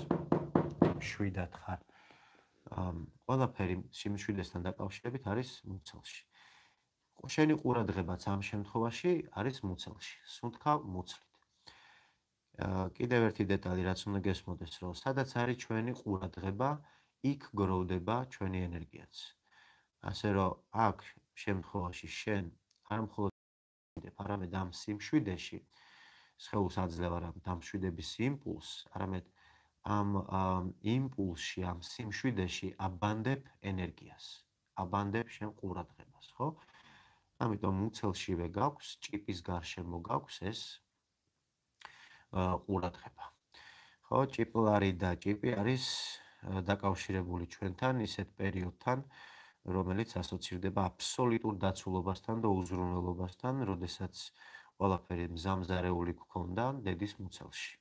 შვიდად ხარ აა ყველაფერი სიმშვიდესთან დაკავშირებით არის მუცელში. შენი ყურადღებაც ამ შემთხვევაში არის მუცელში. სუნთქა მუცლით. აა კიდევ ერთი დეტალი რაც უნდა გესმოდეს, რომ სადაც არის ჩვენი ყურადღება, იქ გროვდება ჩვენი ენერგიაც. ასე რომ აქ შემთხვევაში შენ არ მხოლოდ პარამედამ სიმშვიდეში შეუსაძლებ არ ამ დამშვიდების იმპულსს, არამედ ამ იმპულსში, ამ სიმშვიდეში აბანდებ ენერგიას, აბანდებ შენ ყურადღებას, ხო? ამიტომ უცელშივე გაქვს, ჭიპის გარშემო გაქვს ეს ყურადღება. ხო, ჭიპლარი და ჭიპი არის დაკავშირებული ჩვენთან ისეთ პერიოდთან, რომელიც ასოცირდება აბსოლუტურ დაცულობასთან და უზრუნველობასთან, როდესაც ყველაფერი მზამზარეული გქონდა დედის მუცელში.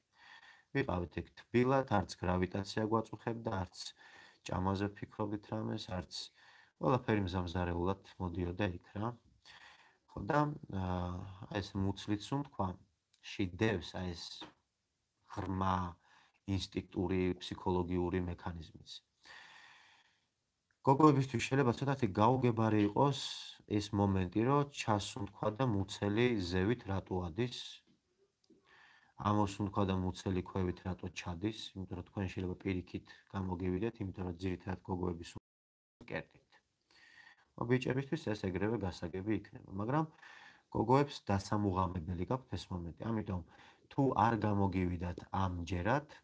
ვიყავით იქ თბილად, არც გრავიტაცია გვაწუხებ და არც ჭამაზე ფიქრობდით რამეს, არც ყველაფერი მზამზარეულად მოდიოდა იქ რა. ხო და აა ეს მუცლიცუნ თქვა შიდევს აი ეს ღრმა ინსტინქტური ფსიქოლოგიური მექანიზმიც. გოგოებისთვის შეიძლება ცოტათ გაუგებარი იყოს ეს მომენტი, რომ ჩასუნთქვა და მუცელი ზევით რატო ადის ამოსულ ხო და მუცელი ქვევით რატო ჩადის, იმიტომ რომ თქვენ შეიძლება პირიქით გამოგივიდეთ, იმიტომ რომ ძირითადად გოგოების კერტით. ობიჭებისთვის ეს ეგრევე გასაგები იქნება, მაგრამ გოგოებს დასამუღამებელი გაქვთ ეს მომენტი, ამიტომ თუ არ გამოგივიდათ ამჯერად,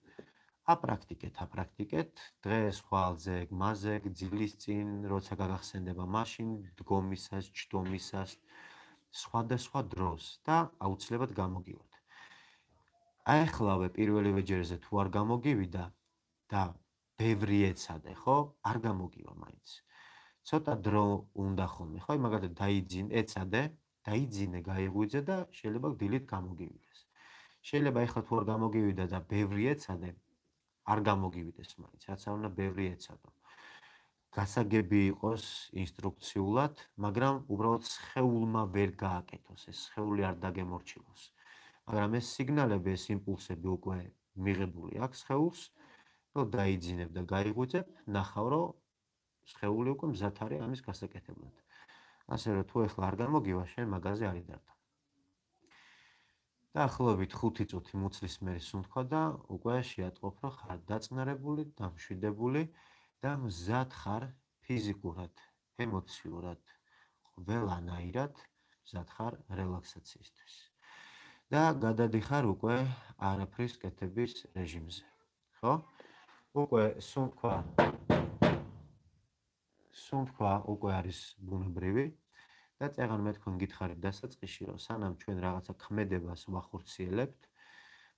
აპრაქტიკეთ, აპრაქტიკეთ, დღეს ხვალზე, მაზე, ძილის წინ, როცა გაგახსენდება მაშინ, დგომისას, ჯდომისას, სხვადასხვა დროს და აუცილებლად გამოგივიდეთ. აი ხლავე პირველივე ჯერზე თუ არ გამოგივიდა და ბევრი ეცადე ხო? არ გამოგივა მაინც. ცოტა დრო უნდა ხოლმე ხო? მაგალითად დაიძინ ეცადე, დაიძინე, გაიგუძე და შეიძლება დილით გამოგივიდეს. შეიძლება ეხლა თუ არ გამოგივიდა და ბევრი ეცადე, არ გამოგივიდეს მაინც. რაც არ უნდა ბევრი ეცადო. გასაგები იყოს ინსტრუქციულად, მაგრამ უბრალოდ შეულმა ვერ გააკეთოს ეს შეული არ დაგემორჩილოს. მაგრამ ეს სიგნალები, ეს იმპულსები უკვე მიღებული აქვს ხეულს, რომ დაიძინებ და გაიგუძებ, ნახავ, რომ შეეული უკვე მზად არის ამის გასაკეთებლად. ასე რომ თუ ეხლა არ გამოგივა შენ მაღაზი არ იდარდა. დაახლოებით 5 წუთი მუცლის მერე სუნთქვა და უკვე შეატყობ რა ხარ დაწნერებული, დამშვიდებული და მზად ხარ ფიზიკურად, ემოციურად, ყველანაირად მზად ხარ რელაქსაციისთვის. და გადადიხარ უკვე არაფრის კეთების რეჟიმზე. ხო? უკვე სუნქვა სუნქვა უკვე არის ბუნებრივი და წეღან მე თქვენ გითხარით დასაწყისში რომ სანამ ჩვენ რაღაცა ქმედებას ვახორციელებთ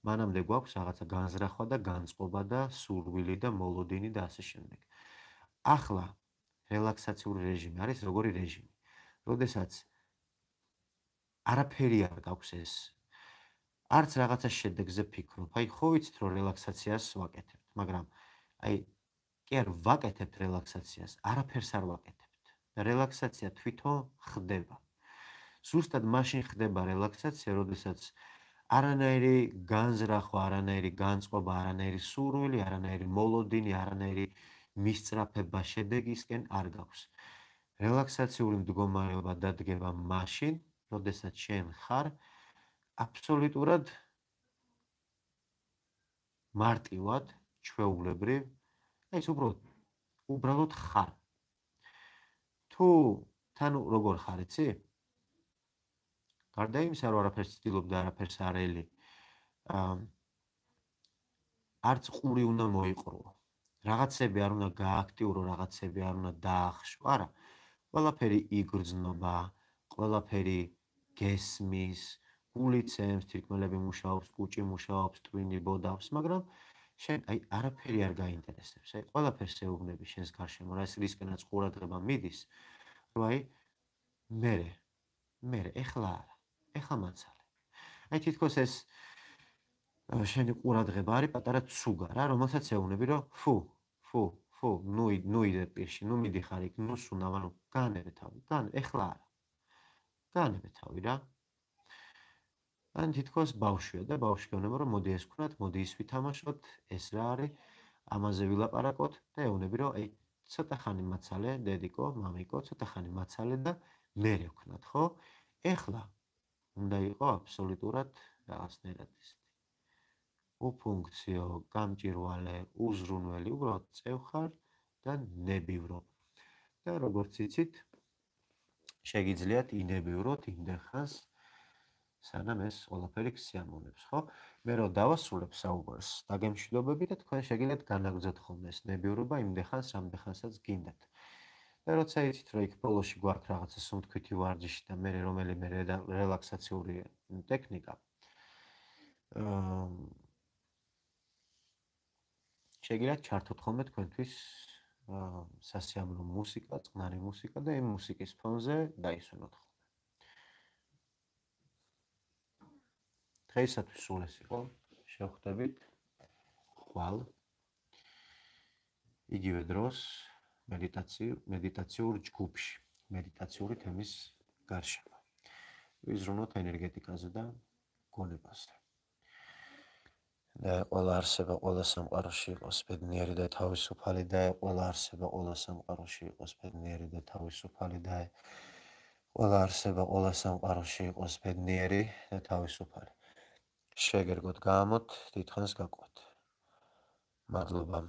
მანამდე გვაქვს რაღაცა განზრახვა და განწყობა და სურვილი და მოლოდინი და ასე შემდეგ. ახლა რელაქსაციური რეჟიმი არის როგორი რეჟიმი? როდესაც არაფერი არ გაქვს ეს არც რაღაცა შედეგზე ფიქრობ. აი, ხო ვიცით, რომ რელაქსაციას ვაკეთებთ, მაგრამ აი, კი არ ვაკეთებთ რელაქსაციას, არაფერს არ ვაკეთებთ. და რელაქსაცია თვითო ხდება. ზუსტად მაშინ ხდება რელაქსაცია, როდესაც არანაირი განზრახვა, არანაირი განწყობა, არანაირი სურვილი, არანაირი მოლოდინი, არანაირი მისწრაფება შედეგისკენ არ გაქვს. რელაქსაციული მდგომარეობა დადგება მაშინ, როდესაც შენ ხარ აბსოლუტურად მარტივად ჩვეულებრივ აი ეს უბრალოდ უბრალოდ ხარ თუ თან როგორ ხარ იცი გარდა იმისა რომ არაფერს ცდილობ და არაფერს არელი ა არც ყური უნდა მოიყრო რაღაცები არ უნდა გააქტიურო რაღაცები არ უნდა დაახშო არა ყველაფერი იგრძნობა ყველაფერი გესმის გულიცემს, თვითმელები მუშაობს, კუჭი მუშაობს, ტვინი ბოდავს, მაგრამ შენ აი არაფერი არ გაინტერესებს. აი ყველაფერს ეუბნები შენს გარშემო, რა ეს რისკენაც ყურადღება მიდის. რომ აი მე მე ეხლა არა, ეხლა მაცალე. აი თითქოს ეს შენი ყურადღება არის პატარა ცუგა რა, რომელსაც ეუბნები რომ ფუ, ფუ, ფუ, ნუი, ნუი და პირში, ნუ მიდიხარ იქ, ნუ სუნავ, ანუ განერე თავი, განერე ეხლა არა. განერე თავი რა. ან თითქოს ბავშვია და ბავშვი გონება რომ მოდი ეს ვქნათ, მოდი ის ვითამაშოთ, ეს რა არის? ამაზე ვილაპარაკოთ და ეუბნები რომ აი ცოტა ხანი მაცალე დედიკო, მამიკო, ცოტა ხანი მაცალე და მე რე ვქნათ, ხო? ეხლა უნდა იყოს აბსოლუტურად რაღაცნაირად ის ო ფუნქციო, გამჭირვალე, უზრუნველი, უბრალოდ წევხარ და ნებივრო. და როგორც იცით, შეგიძლიათ ინებივროთ იმდენ ხანს, სანამ ეს ყველაფერი ქსიამონებს, ხო? მე რომ დავასრულებ საუბარს, დაგემშვიდობები და თქვენ შეგიძლიათ განაგზოთ ხოლმე ეს ნებიურობა იმ დღეს, რამდენასაც გინდათ. და როცა იცით რომ იქ ბოლოში გვაქვს რაღაცა სუნთქვითი ვარჯიში და მე რომელი მე რელაქსაციური ტექნიკა. აა შეგიძლიათ ჩართოთ ხოლმე თქვენთვის აა სასიამოვნო მუსიკა, წყნარი მუსიკა და იმ მუსიკის ფონზე დაისვენოთ ხოლმე. დღეისათვის სულ ეს იყო. შევხვდებით. ხვალ. იგივე დროს მედიტაციი, მედიტაციურ ჯგუფში, მედიტაციური თემის გარშემო. ვიზრუნოთ ენერგეტიკაზე და გონებაზე. და ყველა არსება ყველა სამყაროში იყოს ბედნიერი და თავისუფალი და ყველა არსება ყველა სამყაროში იყოს ბედნიერი და თავისუფალი და ყველა არსება ყველა სამყაროში იყოს ბედნიერი და თავისუფალი. შეგერგოთ გამოთ, დიდხანს გაყვეთ. მადლობა.